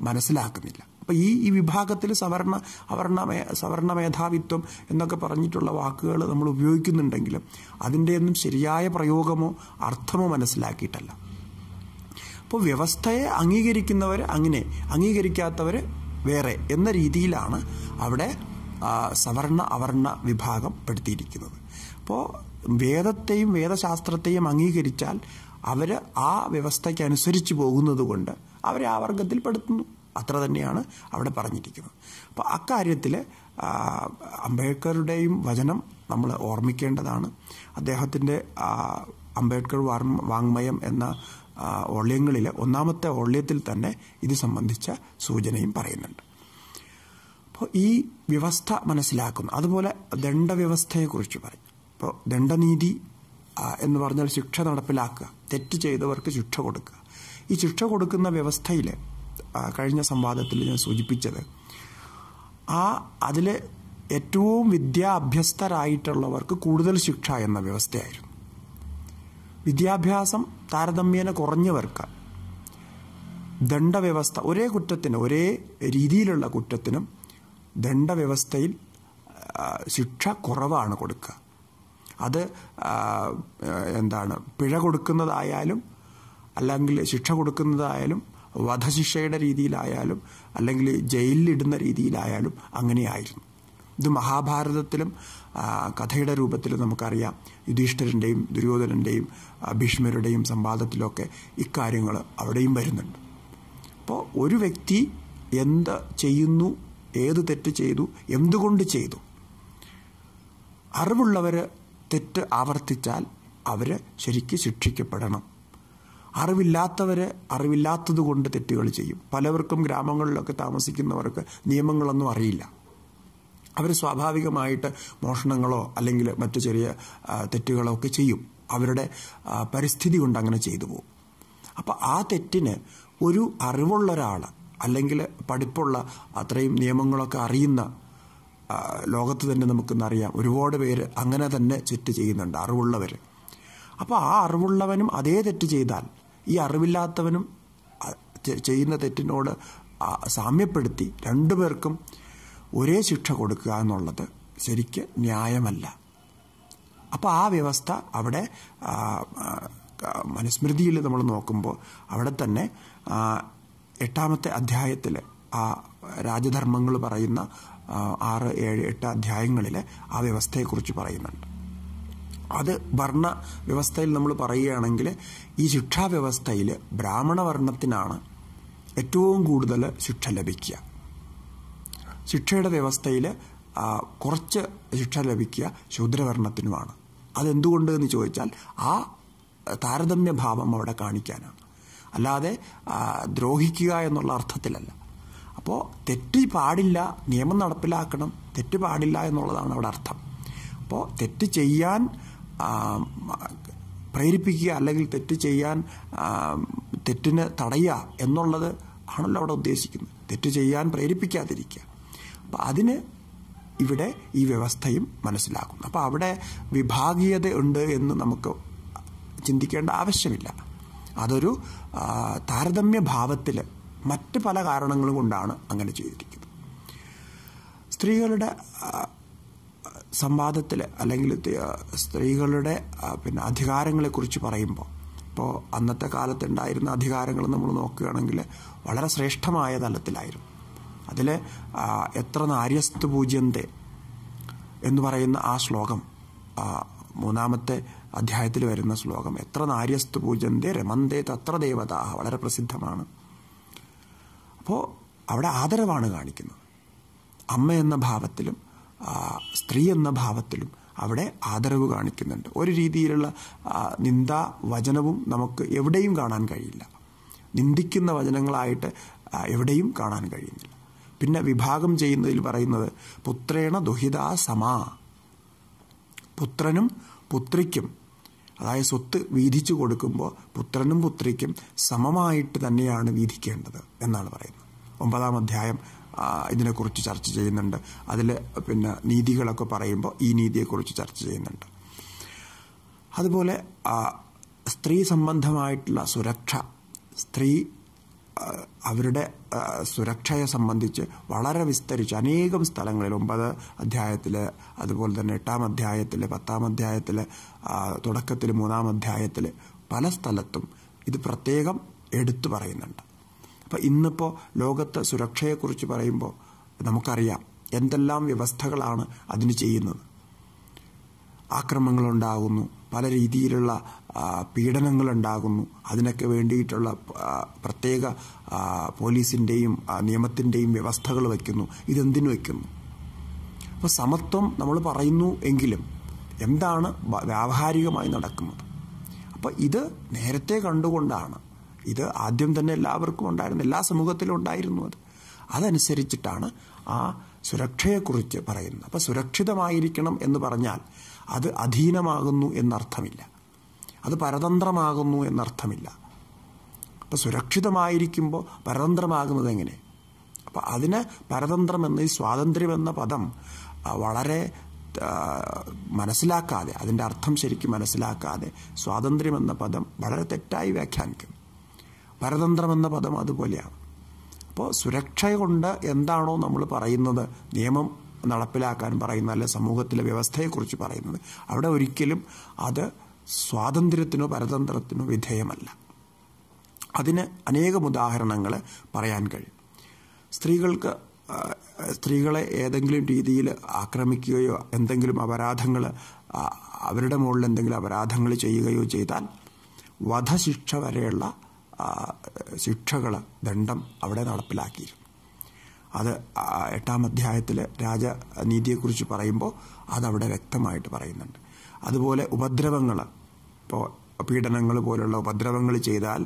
മനസ്സിലാക്കുന്നില്ല അപ്പോൾ ഈ ഈ വിഭാഗത്തിൽ സവർണ അവർണമേ സവർണ മേധാവിത്വം എന്നൊക്കെ പറഞ്ഞിട്ടുള്ള വാക്കുകൾ നമ്മൾ ഉപയോഗിക്കുന്നുണ്ടെങ്കിലും അതിൻ്റെയൊന്നും ശരിയായ പ്രയോഗമോ അർത്ഥമോ മനസ്സിലാക്കിയിട്ടല്ല അപ്പോൾ വ്യവസ്ഥയെ അംഗീകരിക്കുന്നവർ അങ്ങനെ അംഗീകരിക്കാത്തവർ വേറെ എന്ന രീതിയിലാണ് അവിടെ സവർണ അവർണ വിഭാഗം പെടുത്തിയിരിക്കുന്നത് അപ്പോൾ വേദത്തെയും വേദശാസ്ത്രത്തെയും അംഗീകരിച്ചാൽ അവർ ആ വ്യവസ്ഥയ്ക്ക് അനുസരിച്ച് പോകുന്നത് കൊണ്ട് അവരെ ആ വർഗത്തിൽ പെടുത്തുന്നു അത്ര തന്നെയാണ് അവിടെ പറഞ്ഞിരിക്കുന്നത് അപ്പോൾ അക്കാര്യത്തിൽ അംബേദ്കറുടെയും വചനം നമ്മൾ ഓർമ്മിക്കേണ്ടതാണ് അദ്ദേഹത്തിൻ്റെ അംബേദ്കർ വാങ്മയം എന്ന ഓള്യങ്ങളിൽ ഒന്നാമത്തെ ഓള്യത്തിൽ തന്നെ ഇത് സംബന്ധിച്ച സൂചനയും പറയുന്നുണ്ട് അപ്പോൾ ഈ വ്യവസ്ഥ മനസ്സിലാക്കുന്നു അതുപോലെ ദണ്ഡവ്യവസ്ഥയെക്കുറിച്ച് പറയും ഇപ്പോൾ ദണ്ഡനീതി എന്ന് പറഞ്ഞാൽ ശിക്ഷ നടപ്പിലാക്കുക തെറ്റ് ചെയ്തവർക്ക് ശിക്ഷ കൊടുക്കുക ഈ ശിക്ഷ കൊടുക്കുന്ന വ്യവസ്ഥയിൽ കഴിഞ്ഞ സംവാദത്തിൽ ഞാൻ സൂചിപ്പിച്ചത് ആ അതിലെ ഏറ്റവും വിദ്യാഭ്യസ്തരായിട്ടുള്ളവർക്ക് കൂടുതൽ ശിക്ഷ എന്ന വ്യവസ്ഥയായിരുന്നു വിദ്യാഭ്യാസം താരതമ്യേന കുറഞ്ഞവർക്ക് ദണ്ഡവ്യവസ്ഥ ഒരേ കുറ്റത്തിന് ഒരേ രീതിയിലുള്ള കുറ്റത്തിനും ദണ്ഡവ്യവസ്ഥയിൽ ശിക്ഷ കുറവാണ് കൊടുക്കുക അത് എന്താണ് പിഴ കൊടുക്കുന്നതായാലും അല്ലെങ്കിൽ ശിക്ഷ കൊടുക്കുന്നതായാലും വധശിക്ഷയുടെ രീതിയിലായാലും അല്ലെങ്കിൽ ജയിലിലിടുന്ന രീതിയിലായാലും അങ്ങനെയായിരുന്നു ഇത് മഹാഭാരതത്തിലും കഥയുടെ രൂപത്തിൽ നമുക്കറിയാം യുധിഷ്ഠിരൻ്റെയും ദുര്യോധനൻ്റെയും ഭീഷ്മരുടെയും സംവാദത്തിലൊക്കെ ഇക്കാര്യങ്ങൾ അവിടെയും വരുന്നുണ്ട് അപ്പോൾ ഒരു വ്യക്തി എന്ത് ചെയ്യുന്നു ഏത് തെറ്റ് ചെയ്തു എന്തുകൊണ്ട് ചെയ്തു അറിവുള്ളവർ തെറ്റ് ആവർത്തിച്ചാൽ അവർ ശരിക്ക് ശിക്ഷിക്കപ്പെടണം അറിവില്ലാത്തവർ അറിവില്ലാത്തത് കൊണ്ട് തെറ്റുകൾ ചെയ്യും പലവർക്കും ഗ്രാമങ്ങളിലൊക്കെ താമസിക്കുന്നവർക്ക് നിയമങ്ങളൊന്നും അറിയില്ല അവർ സ്വാഭാവികമായിട്ട് മോഷണങ്ങളോ അല്ലെങ്കിൽ മറ്റു ചെറിയ തെറ്റുകളോ ഒക്കെ ചെയ്യും അവരുടെ പരിസ്ഥിതി കൊണ്ട് അങ്ങനെ ചെയ്തു പോകും അപ്പോൾ ആ തെറ്റിന് ഒരു അറിവുള്ള ഒരാൾ അല്ലെങ്കിൽ പഠിപ്പുള്ള അത്രയും നിയമങ്ങളൊക്കെ അറിയുന്ന ലോകത്ത് തന്നെ നമുക്കിന്നറിയാം ഒരുപാട് പേര് അങ്ങനെ തന്നെ തെറ്റ് ചെയ്യുന്നുണ്ട് അറിവുള്ളവർ അപ്പോൾ ആ അറിവുള്ളവനും അതേ തെറ്റ് ചെയ്താൽ ഈ അറിവില്ലാത്തവനും ചെയ്യുന്ന തെറ്റിനോട് സാമ്യപ്പെടുത്തി രണ്ടുപേർക്കും ഒരേ ശിക്ഷ കൊടുക്കുക എന്നുള്ളത് ശരിക്ക് ന്യായമല്ല അപ്പോൾ ആ വ്യവസ്ഥ അവിടെ മനുസ്മൃതിയിൽ നമ്മൾ നോക്കുമ്പോൾ അവിടെ തന്നെ എട്ടാമത്തെ അധ്യായത്തിൽ ആ രാജധർമ്മങ്ങൾ പറയുന്ന ആറ് ഏഴ് എട്ട് അധ്യായങ്ങളിൽ ആ വ്യവസ്ഥയെക്കുറിച്ച് പറയുന്നുണ്ട് അത് ഭരണ വ്യവസ്ഥയിൽ നമ്മൾ പറയുകയാണെങ്കിൽ ഈ ശിക്ഷാ വ്യവസ്ഥയിൽ ബ്രാഹ്മണ വർണ്ണത്തിനാണ് ഏറ്റവും കൂടുതൽ ശിക്ഷ ലഭിക്കുക ശിക്ഷയുടെ വ്യവസ്ഥയിൽ കുറച്ച് ശിക്ഷ ലഭിക്കുക ശൂദ്രവർണത്തിനുമാണ് അതെന്തുകൊണ്ട് എന്ന് ചോദിച്ചാൽ ആ താരതമ്യഭാവം അവിടെ കാണിക്കാനാണ് അല്ലാതെ ദ്രോഹിക്കുക എന്നുള്ള അർത്ഥത്തിലല്ല അപ്പോൾ തെറ്റി പാടില്ല നിയമം നടപ്പിലാക്കണം തെറ്റ് പാടില്ല എന്നുള്ളതാണ് അവിടെ അർത്ഥം അപ്പോൾ തെറ്റ് ചെയ്യാൻ പ്രേരിപ്പിക്കുക അല്ലെങ്കിൽ തെറ്റ് ചെയ്യാൻ തെറ്റിന് തടയുക എന്നുള്ളത് ആണല്ലോ അവിടെ ഉദ്ദേശിക്കുന്നത് തെറ്റ് ചെയ്യാൻ പ്രേരിപ്പിക്കാതിരിക്കുക അപ്പം അതിന് ഇവിടെ ഈ വ്യവസ്ഥയും മനസ്സിലാക്കുന്നു അപ്പോൾ അവിടെ വിഭാഗീയത ഉണ്ട് എന്ന് നമുക്ക് ചിന്തിക്കേണ്ട ആവശ്യമില്ല അതൊരു താരതമ്യ ഭാവത്തിൽ മറ്റ് പല കാരണങ്ങളും കൊണ്ടാണ് അങ്ങനെ ചെയ്തിരിക്കുന്നത് സ്ത്രീകളുടെ സംവാദത്തിൽ അല്ലെങ്കിൽ സ്ത്രീകളുടെ പിന്നെ അധികാരങ്ങളെക്കുറിച്ച് പറയുമ്പോൾ ഇപ്പോൾ അന്നത്തെ കാലത്തുണ്ടായിരുന്ന അധികാരങ്ങൾ നമ്മൾ നോക്കുകയാണെങ്കിൽ വളരെ ശ്രേഷ്ഠമായ തലത്തിലായിരുന്നു അതിൽ എത്ര നാര്യസ്ത് പൂജ്യന്തെ എന്ന് പറയുന്ന ആ ശ്ലോകം മൂന്നാമത്തെ അധ്യായത്തിൽ വരുന്ന ശ്ലോകം എത്ര നാര്യസ്തു പൂജന്തെ രമന്തേ തത്ര ദേവതാഹ വളരെ പ്രസിദ്ധമാണ് അപ്പോൾ അവിടെ ആദരവാണ് കാണിക്കുന്നത് അമ്മ എന്ന ഭാവത്തിലും സ്ത്രീ എന്ന ഭാവത്തിലും അവിടെ ആദരവ് കാണിക്കുന്നുണ്ട് ഒരു രീതിയിലുള്ള നിന്ദ വചനവും നമുക്ക് എവിടെയും കാണാൻ കഴിയില്ല നിന്ദിക്കുന്ന വചനങ്ങളായിട്ട് എവിടെയും കാണാൻ കഴിയുന്നില്ല പിന്നെ വിഭാഗം ചെയ്യുന്നതിൽ പറയുന്നത് പുത്രേണ ദുഹിത സമാ പുത്രനും പുത്രിക്കും അതായത് സ്വത്ത് വീതിച്ചു കൊടുക്കുമ്പോൾ പുത്രനും പുത്രിക്കും സമമായിട്ട് തന്നെയാണ് വീതിക്കേണ്ടത് എന്നാണ് പറയുന്നത് ഒമ്പതാം അധ്യായം ഇതിനെക്കുറിച്ച് ചർച്ച ചെയ്യുന്നുണ്ട് അതിൽ പിന്നെ നീതികളൊക്കെ പറയുമ്പോൾ ഈ നീതിയെക്കുറിച്ച് ചർച്ച ചെയ്യുന്നുണ്ട് അതുപോലെ സ്ത്രീ സംബന്ധമായിട്ടുള്ള സുരക്ഷ സ്ത്രീ അവരുടെ സുരക്ഷയെ സംബന്ധിച്ച് വളരെ വിസ്തരിച്ച് അനേകം സ്ഥലങ്ങളിൽ ഒമ്പത് അധ്യായത്തിൽ അതുപോലെ തന്നെ എട്ടാം അധ്യായത്തിൽ പത്താം അധ്യായത്തിൽ തുടക്കത്തിൽ മൂന്നാം അധ്യായത്തിൽ പല സ്ഥലത്തും ഇത് പ്രത്യേകം എടുത്തു പറയുന്നുണ്ട് അപ്പോൾ ഇന്നിപ്പോൾ ലോകത്ത് സുരക്ഷയെക്കുറിച്ച് പറയുമ്പോൾ നമുക്കറിയാം എന്തെല്ലാം വ്യവസ്ഥകളാണ് അതിന് ചെയ്യുന്നത് ആക്രമങ്ങളുണ്ടാകുന്നു പല രീതിയിലുള്ള പീഡനങ്ങളുണ്ടാകുന്നു അതിനൊക്കെ വേണ്ടിയിട്ടുള്ള പ്രത്യേക പോലീസിൻ്റെയും നിയമത്തിൻ്റെയും വ്യവസ്ഥകൾ വയ്ക്കുന്നു ഇതെന്തിനു വയ്ക്കുന്നു അപ്പോൾ സമത്വം നമ്മൾ പറയുന്നു എങ്കിലും എന്താണ് വ്യാവഹാരികമായി നടക്കുന്നത് അപ്പോൾ ഇത് നേരത്തെ കണ്ടുകൊണ്ടാണ് ഇത് ആദ്യം തന്നെ എല്ലാവർക്കും ഉണ്ടായിരുന്നു എല്ലാ സമൂഹത്തിലും ഉണ്ടായിരുന്നു അത് അതനുസരിച്ചിട്ടാണ് ആ സുരക്ഷയെക്കുറിച്ച് പറയുന്നത് അപ്പോൾ സുരക്ഷിതമായിരിക്കണം എന്ന് പറഞ്ഞാൽ അത് അധീനമാകുന്നു എന്നർത്ഥമില്ല അത് പരതന്ത്രമാകുന്നു എന്നർത്ഥമില്ല അപ്പോൾ സുരക്ഷിതമായിരിക്കുമ്പോൾ പരതന്ത്രമാകുന്നത് എങ്ങനെ അപ്പോൾ അതിന് പരതന്ത്രം എന്ന ഈ സ്വാതന്ത്ര്യം എന്ന പദം വളരെ മനസ്സിലാക്കാതെ അതിൻ്റെ അർത്ഥം ശരിക്കും മനസ്സിലാക്കാതെ സ്വാതന്ത്ര്യം എന്ന പദം വളരെ തെറ്റായി വ്യാഖ്യാനിക്കും പരതന്ത്രം എന്ന പദം അതുപോലെയാണ് അപ്പോൾ സുരക്ഷ കൊണ്ട് എന്താണോ നമ്മൾ പറയുന്നത് നിയമം നടപ്പിലാക്കാൻ പറയുന്ന അല്ലെ സമൂഹത്തിലെ വ്യവസ്ഥയെക്കുറിച്ച് പറയുന്നത് അവിടെ ഒരിക്കലും അത് സ്വാതന്ത്ര്യത്തിനോ പരതന്ത്രത്തിനോ വിധേയമല്ല അതിന് അനേകം ഉദാഹരണങ്ങൾ പറയാൻ കഴിയും സ്ത്രീകൾക്ക് സ്ത്രീകളെ ഏതെങ്കിലും രീതിയിൽ ആക്രമിക്കുകയോ എന്തെങ്കിലും അപരാധങ്ങൾ അവരുടെ മുകളിൽ എന്തെങ്കിലും അപരാധങ്ങൾ ചെയ്യുകയോ ചെയ്താൽ വധശിക്ഷ വരെയുള്ള ശിക്ഷകൾ ദണ്ഡം അവിടെ നടപ്പിലാക്കിയിരുന്നു അത് എട്ടാം അധ്യായത്തിൽ രാജനീതിയെക്കുറിച്ച് പറയുമ്പോൾ അതവിടെ വ്യക്തമായിട്ട് പറയുന്നുണ്ട് അതുപോലെ ഉപദ്രവങ്ങൾ ഇപ്പോൾ പീഡനങ്ങൾ പോലുള്ള ഉപദ്രവങ്ങൾ ചെയ്താൽ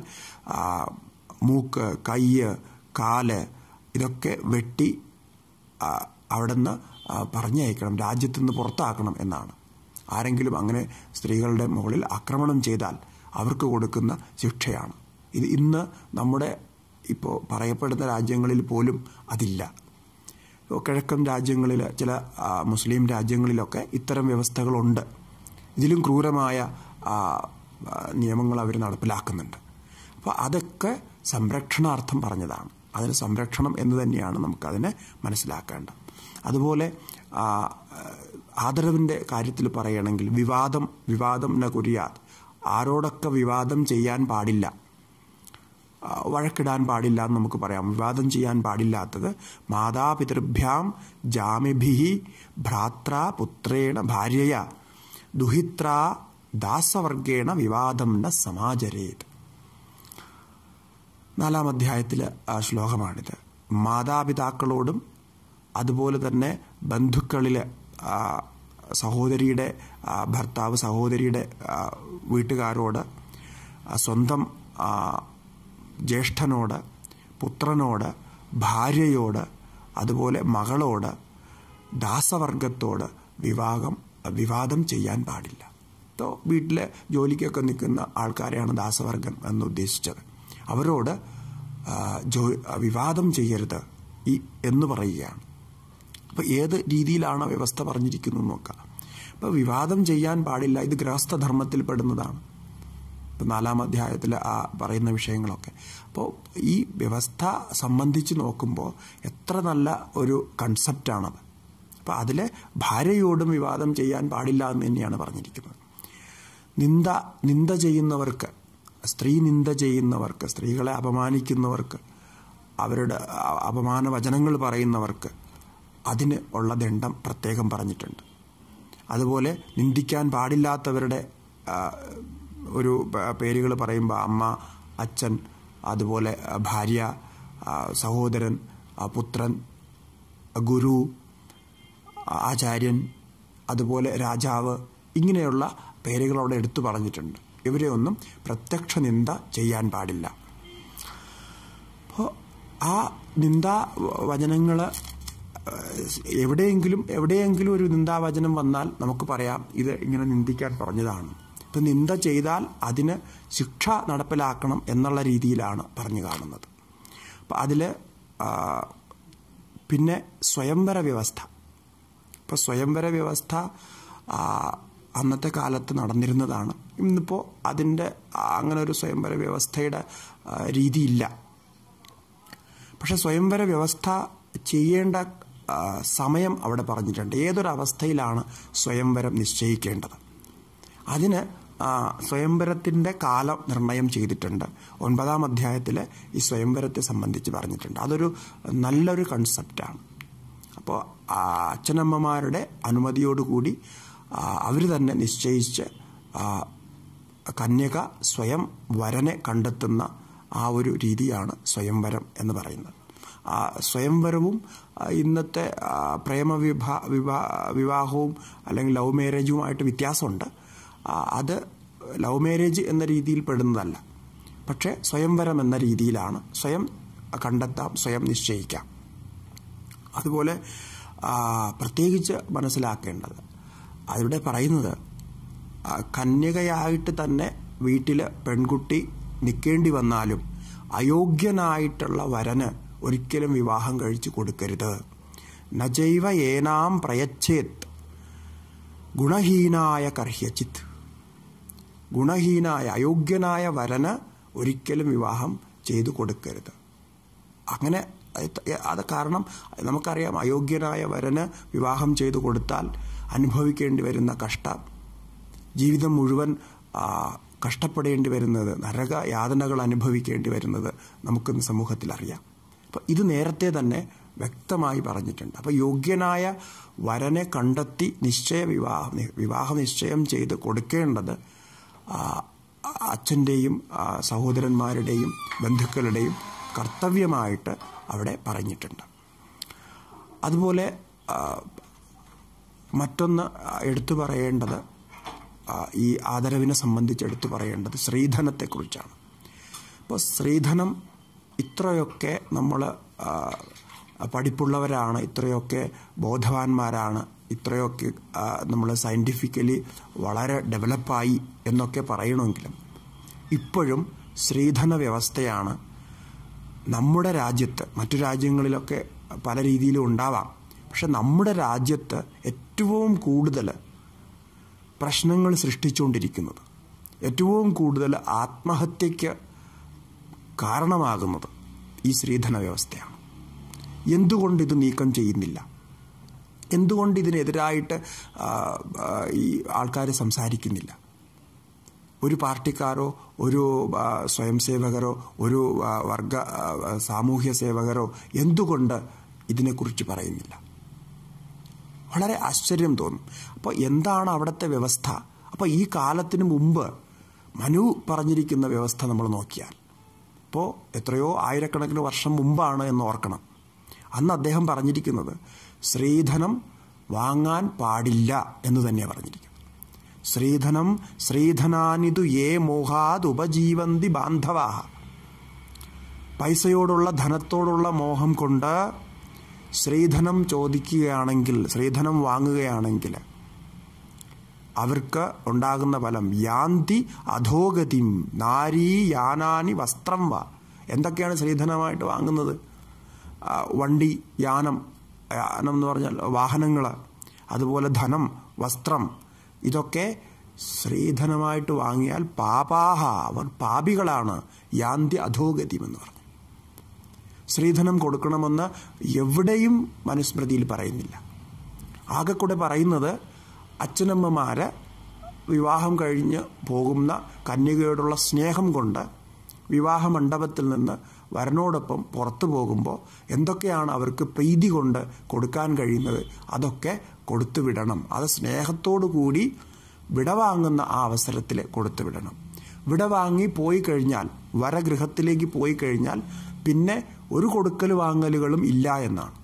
മൂക്ക് കയ്യ് കാല് ഇതൊക്കെ വെട്ടി അവിടുന്ന് പറഞ്ഞയക്കണം രാജ്യത്തു നിന്ന് പുറത്താക്കണം എന്നാണ് ആരെങ്കിലും അങ്ങനെ സ്ത്രീകളുടെ മുകളിൽ ആക്രമണം ചെയ്താൽ അവർക്ക് കൊടുക്കുന്ന ശിക്ഷയാണ് ഇത് ഇന്ന് നമ്മുടെ ഇപ്പോൾ പറയപ്പെടുന്ന രാജ്യങ്ങളിൽ പോലും അതില്ല കിഴക്കൻ രാജ്യങ്ങളിൽ ചില മുസ്ലിം രാജ്യങ്ങളിലൊക്കെ ഇത്തരം വ്യവസ്ഥകളുണ്ട് ഇതിലും ക്രൂരമായ നിയമങ്ങൾ അവർ നടപ്പിലാക്കുന്നുണ്ട് അപ്പോൾ അതൊക്കെ സംരക്ഷണാർത്ഥം പറഞ്ഞതാണ് അതിന് സംരക്ഷണം എന്ന് തന്നെയാണ് നമുക്കതിനെ മനസ്സിലാക്കേണ്ടത് അതുപോലെ ആദരവിൻ്റെ കാര്യത്തിൽ പറയുകയാണെങ്കിൽ വിവാദം വിവാദം ന കുര്യാത് ആരോടൊക്കെ വിവാദം ചെയ്യാൻ പാടില്ല വഴക്കിടാൻ പാടില്ല എന്ന് നമുക്ക് പറയാം വിവാദം ചെയ്യാൻ പാടില്ലാത്തത് മാതാപിതൃഭ്യാം ജാമിഭിഹി ഭ്രാത്ര പുത്രേണ ഭാര്യയ ദുഹിത്ര ദാസവർഗേണ വിവാദം ന സമാചരേത് നാലാം അധ്യായത്തിലെ ശ്ലോകമാണിത് മാതാപിതാക്കളോടും അതുപോലെ തന്നെ ബന്ധുക്കളിലെ സഹോദരിയുടെ ഭർത്താവ് സഹോദരിയുടെ വീട്ടുകാരോട് സ്വന്തം ജ്യേഷ്ഠനോട് പുത്രനോട് ഭാര്യയോട് അതുപോലെ മകളോട് ദാസവർഗത്തോട് വിവാഹം വിവാദം ചെയ്യാൻ പാടില്ല ഇപ്പോൾ വീട്ടിലെ ജോലിക്കൊക്കെ നിൽക്കുന്ന ആൾക്കാരെയാണ് ദാസവർഗം എന്ന് ഉദ്ദേശിച്ചത് അവരോട് ജോ വിവാദം ചെയ്യരുത് ഈ എന്ന് പറയുകയാണ് അപ്പോൾ ഏത് രീതിയിലാണ് വ്യവസ്ഥ പറഞ്ഞിരിക്കുന്നത് നോക്കാം അപ്പോൾ വിവാദം ചെയ്യാൻ പാടില്ല ഇത് ധർമ്മത്തിൽ പെടുന്നതാണ് നാലാം അധ്യായത്തിൽ ആ പറയുന്ന വിഷയങ്ങളൊക്കെ അപ്പോൾ ഈ വ്യവസ്ഥ സംബന്ധിച്ച് നോക്കുമ്പോൾ എത്ര നല്ല ഒരു കൺസെപ്റ്റാണത് അപ്പോൾ അതിൽ ഭാര്യയോടും വിവാദം ചെയ്യാൻ പാടില്ല എന്ന് തന്നെയാണ് പറഞ്ഞിരിക്കുന്നത് നിന്ദ നിന്ദ ചെയ്യുന്നവർക്ക് സ്ത്രീ നിന്ദ ചെയ്യുന്നവർക്ക് സ്ത്രീകളെ അപമാനിക്കുന്നവർക്ക് അവരുടെ അപമാന വചനങ്ങൾ പറയുന്നവർക്ക് അതിന് ഉള്ള ദണ്ഡം പ്രത്യേകം പറഞ്ഞിട്ടുണ്ട് അതുപോലെ നിന്ദിക്കാൻ പാടില്ലാത്തവരുടെ ഒരു പേരുകൾ പറയുമ്പോൾ അമ്മ അച്ഛൻ അതുപോലെ ഭാര്യ സഹോദരൻ പുത്രൻ ഗുരു ആചാര്യൻ അതുപോലെ രാജാവ് ഇങ്ങനെയുള്ള പേരുകൾ അവിടെ എടുത്തു പറഞ്ഞിട്ടുണ്ട് ഇവരെ ഒന്നും പ്രത്യക്ഷ നിന്ദ ചെയ്യാൻ പാടില്ല അപ്പോൾ ആ നിന്ദാ വചനങ്ങൾ എവിടെയെങ്കിലും എവിടെയെങ്കിലും ഒരു നിന്ദാവചനം വന്നാൽ നമുക്ക് പറയാം ഇത് ഇങ്ങനെ നിന്ദിക്കാൻ പറഞ്ഞതാണ് ഇത് നിന്ദ ചെയ്താൽ അതിന് ശിക്ഷ നടപ്പിലാക്കണം എന്നുള്ള രീതിയിലാണ് പറഞ്ഞു കാണുന്നത് അപ്പം അതിൽ പിന്നെ സ്വയംവര വ്യവസ്ഥ ഇപ്പം സ്വയംവര വ്യവസ്ഥ അന്നത്തെ കാലത്ത് നടന്നിരുന്നതാണ് ഇന്നിപ്പോൾ അതിൻ്റെ അങ്ങനെ ഒരു സ്വയംവര വ്യവസ്ഥയുടെ രീതിയില്ല പക്ഷെ സ്വയംവര വ്യവസ്ഥ ചെയ്യേണ്ട സമയം അവിടെ പറഞ്ഞിട്ടുണ്ട് ഏതൊരവസ്ഥയിലാണ് സ്വയംവരം നിശ്ചയിക്കേണ്ടത് അതിന് സ്വയംവരത്തിൻ്റെ കാലം നിർണയം ചെയ്തിട്ടുണ്ട് ഒൻപതാം അധ്യായത്തിൽ ഈ സ്വയംവരത്തെ സംബന്ധിച്ച് പറഞ്ഞിട്ടുണ്ട് അതൊരു നല്ലൊരു കൺസെപ്റ്റാണ് അപ്പോൾ അച്ഛനമ്മമാരുടെ അനുമതിയോടുകൂടി അവർ തന്നെ നിശ്ചയിച്ച് കന്യക സ്വയം വരനെ കണ്ടെത്തുന്ന ആ ഒരു രീതിയാണ് സ്വയംവരം എന്ന് പറയുന്നത് സ്വയംവരവും ഇന്നത്തെ പ്രേമ വിവാഹവും അല്ലെങ്കിൽ ലവ് മാരേജുമായിട്ട് വ്യത്യാസമുണ്ട് അത് ലവ് മാരേജ് എന്ന രീതിയിൽ പെടുന്നതല്ല പക്ഷേ സ്വയംവരം എന്ന രീതിയിലാണ് സ്വയം കണ്ടെത്താം സ്വയം നിശ്ചയിക്കാം അതുപോലെ പ്രത്യേകിച്ച് മനസ്സിലാക്കേണ്ടത് അവിടെ പറയുന്നത് കന്യകയായിട്ട് തന്നെ വീട്ടിൽ പെൺകുട്ടി നിൽക്കേണ്ടി വന്നാലും അയോഗ്യനായിട്ടുള്ള വരന് ഒരിക്കലും വിവാഹം കഴിച്ചു കൊടുക്കരുത് നജൈവ ഏനാം പ്രയച്ഛേത് ഗുണഹീനായ കർഹ്യചിത്ത് ഗുണഹീനായ അയോഗ്യനായ വരന് ഒരിക്കലും വിവാഹം ചെയ്തു കൊടുക്കരുത് അങ്ങനെ അത് കാരണം നമുക്കറിയാം അയോഗ്യനായ വരന് വിവാഹം ചെയ്തു കൊടുത്താൽ അനുഭവിക്കേണ്ടി വരുന്ന കഷ്ട ജീവിതം മുഴുവൻ കഷ്ടപ്പെടേണ്ടി വരുന്നത് നരക യാതനകൾ അനുഭവിക്കേണ്ടി വരുന്നത് നമുക്കിന്ന് സമൂഹത്തിൽ അറിയാം അപ്പം ഇത് നേരത്തെ തന്നെ വ്യക്തമായി പറഞ്ഞിട്ടുണ്ട് അപ്പോൾ യോഗ്യനായ വരനെ കണ്ടെത്തി നിശ്ചയ വിവാഹ വിവാഹ നിശ്ചയം ചെയ്ത് കൊടുക്കേണ്ടത് അച്ഛൻ്റെയും സഹോദരന്മാരുടെയും ബന്ധുക്കളുടെയും കർത്തവ്യമായിട്ട് അവിടെ പറഞ്ഞിട്ടുണ്ട് അതുപോലെ മറ്റൊന്ന് എടുത്തു പറയേണ്ടത് ഈ ആദരവിനെ സംബന്ധിച്ച് എടുത്തു പറയേണ്ടത് ശ്രീധനത്തെക്കുറിച്ചാണ് അപ്പോൾ ശ്രീധനം ഇത്രയൊക്കെ നമ്മൾ പഠിപ്പുള്ളവരാണ് ഇത്രയൊക്കെ ബോധവാന്മാരാണ് ഇത്രയൊക്കെ നമ്മൾ സയൻറ്റിഫിക്കലി വളരെ ഡെവലപ്പായി എന്നൊക്കെ പറയണമെങ്കിലും ഇപ്പോഴും സ്ത്രീധന വ്യവസ്ഥയാണ് നമ്മുടെ രാജ്യത്ത് മറ്റു രാജ്യങ്ങളിലൊക്കെ പല രീതിയിലും ഉണ്ടാവാം പക്ഷെ നമ്മുടെ രാജ്യത്ത് ഏറ്റവും കൂടുതൽ പ്രശ്നങ്ങൾ സൃഷ്ടിച്ചുകൊണ്ടിരിക്കുന്നത് ഏറ്റവും കൂടുതൽ ആത്മഹത്യയ്ക്ക് കാരണമാകുന്നത് ഈ സ്ത്രീധന വ്യവസ്ഥയാണ് എന്തുകൊണ്ട് ഇത് നീക്കം ചെയ്യുന്നില്ല എന്തുകൊണ്ട് ഇതിനെതിരായിട്ട് ഈ ആൾക്കാർ സംസാരിക്കുന്നില്ല ഒരു പാർട്ടിക്കാരോ ഒരു സ്വയം സേവകരോ ഒരു വർഗ സാമൂഹ്യ സേവകരോ എന്തുകൊണ്ട് ഇതിനെക്കുറിച്ച് പറയുന്നില്ല വളരെ ആശ്ചര്യം തോന്നും അപ്പോൾ എന്താണ് അവിടുത്തെ വ്യവസ്ഥ അപ്പോൾ ഈ കാലത്തിന് മുമ്പ് മനു പറഞ്ഞിരിക്കുന്ന വ്യവസ്ഥ നമ്മൾ നോക്കിയാൽ ഇപ്പോൾ എത്രയോ ആയിരക്കണക്കിന് വർഷം മുമ്പാണ് എന്ന് ഓർക്കണം അന്ന് അദ്ദേഹം പറഞ്ഞിരിക്കുന്നത് സ്ത്രീധനം വാങ്ങാൻ പാടില്ല എന്ന് തന്നെയാണ് പറഞ്ഞിരിക്കുന്നത് ശ്രീധനം ശ്രീധനാനിതു ഏ മോഹാത് ഉപജീവന്തി ബാന്ധവാഹ പൈസയോടുള്ള ധനത്തോടുള്ള മോഹം കൊണ്ട് ശ്രീധനം ചോദിക്കുകയാണെങ്കിൽ ശ്രീധനം വാങ്ങുകയാണെങ്കിൽ അവർക്ക് ഉണ്ടാകുന്ന ഫലം യാന്തി അധോഗതിം നാരീ യാനാനി വസ്ത്രം വ എന്തൊക്കെയാണ് ശ്രീധനമായിട്ട് വാങ്ങുന്നത് വണ്ടി യാനം യാനം എന്ന് പറഞ്ഞാൽ വാഹനങ്ങൾ അതുപോലെ ധനം വസ്ത്രം ഇതൊക്കെ ശ്രീധനമായിട്ട് വാങ്ങിയാൽ പാപാഹ അവർ പാപികളാണ് യാന്തി അധോഗതിയും എന്ന് പറഞ്ഞു ശ്രീധനം കൊടുക്കണമെന്ന് എവിടെയും മനുസ്മൃതിയിൽ പറയുന്നില്ല ആകെക്കൂടെ പറയുന്നത് അച്ഛനമ്മമാര് വിവാഹം കഴിഞ്ഞ് പോകുന്ന കന്യകയോടുള്ള സ്നേഹം കൊണ്ട് വിവാഹ മണ്ഡപത്തിൽ നിന്ന് വരനോടൊപ്പം പുറത്തു പോകുമ്പോൾ എന്തൊക്കെയാണ് അവർക്ക് പ്രീതി കൊണ്ട് കൊടുക്കാൻ കഴിയുന്നത് അതൊക്കെ കൊടുത്തു വിടണം അത് സ്നേഹത്തോടു കൂടി വിടവാങ്ങുന്ന ആ അവസരത്തിൽ കൊടുത്തു വിടണം വിടവാങ്ങി പോയി കഴിഞ്ഞാൽ വരഗൃഹത്തിലേക്ക് പോയി കഴിഞ്ഞാൽ പിന്നെ ഒരു കൊടുക്കൽ വാങ്ങലുകളും ഇല്ല എന്നാണ്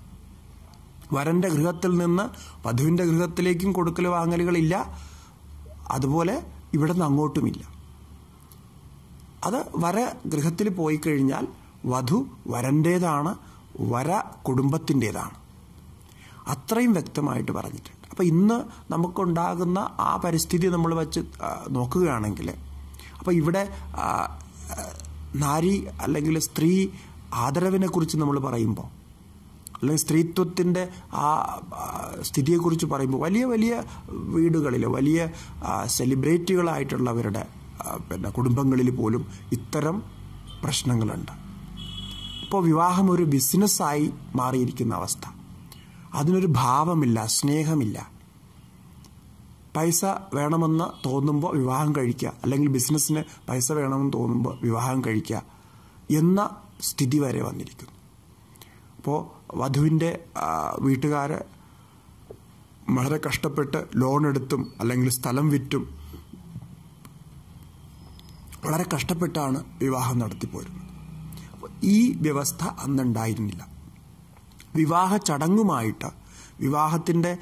വരൻ്റെ ഗൃഹത്തിൽ നിന്ന് വധുവിൻ്റെ ഗൃഹത്തിലേക്കും കൊടുക്കൽ വാങ്ങലുകളില്ല അതുപോലെ ഇവിടെ നിന്ന് അങ്ങോട്ടുമില്ല അത് വര ഗൃഹത്തിൽ പോയി കഴിഞ്ഞാൽ വധു വരൻ്റേതാണ് വര കുടുംബത്തിൻ്റേതാണ് അത്രയും വ്യക്തമായിട്ട് പറഞ്ഞിട്ടുണ്ട് അപ്പോൾ ഇന്ന് നമുക്കുണ്ടാകുന്ന ആ പരിസ്ഥിതി നമ്മൾ വച്ച് നോക്കുകയാണെങ്കിൽ അപ്പോൾ ഇവിടെ നാരി അല്ലെങ്കിൽ സ്ത്രീ ആദരവിനെക്കുറിച്ച് നമ്മൾ പറയുമ്പോൾ അല്ലെങ്കിൽ സ്ത്രീത്വത്തിൻ്റെ ആ സ്ഥിതിയെക്കുറിച്ച് പറയുമ്പോൾ വലിയ വലിയ വീടുകളിൽ വലിയ സെലിബ്രിറ്റികളായിട്ടുള്ളവരുടെ പിന്നെ കുടുംബങ്ങളിൽ പോലും ഇത്തരം പ്രശ്നങ്ങളുണ്ട് ഇപ്പോൾ വിവാഹം ഒരു ബിസിനസ്സായി മാറിയിരിക്കുന്ന അവസ്ഥ അതിനൊരു ഭാവമില്ല സ്നേഹമില്ല പൈസ വേണമെന്ന് തോന്നുമ്പോൾ വിവാഹം കഴിക്കുക അല്ലെങ്കിൽ ബിസിനസ്സിന് പൈസ വേണമെന്ന് തോന്നുമ്പോൾ വിവാഹം കഴിക്കുക എന്ന സ്ഥിതി വരെ വന്നിരിക്കുന്നു അപ്പോൾ വധുവിൻ്റെ വീട്ടുകാർ വളരെ കഷ്ടപ്പെട്ട് ലോൺ എടുത്തും അല്ലെങ്കിൽ സ്ഥലം വിറ്റും വളരെ കഷ്ടപ്പെട്ടാണ് വിവാഹം നടത്തിപ്പോരുന്നത് ഈ വ്യവസ്ഥ അന്നുണ്ടായിരുന്നില്ല വിവാഹ ചടങ്ങുമായിട്ട് വിവാഹത്തിൻ്റെ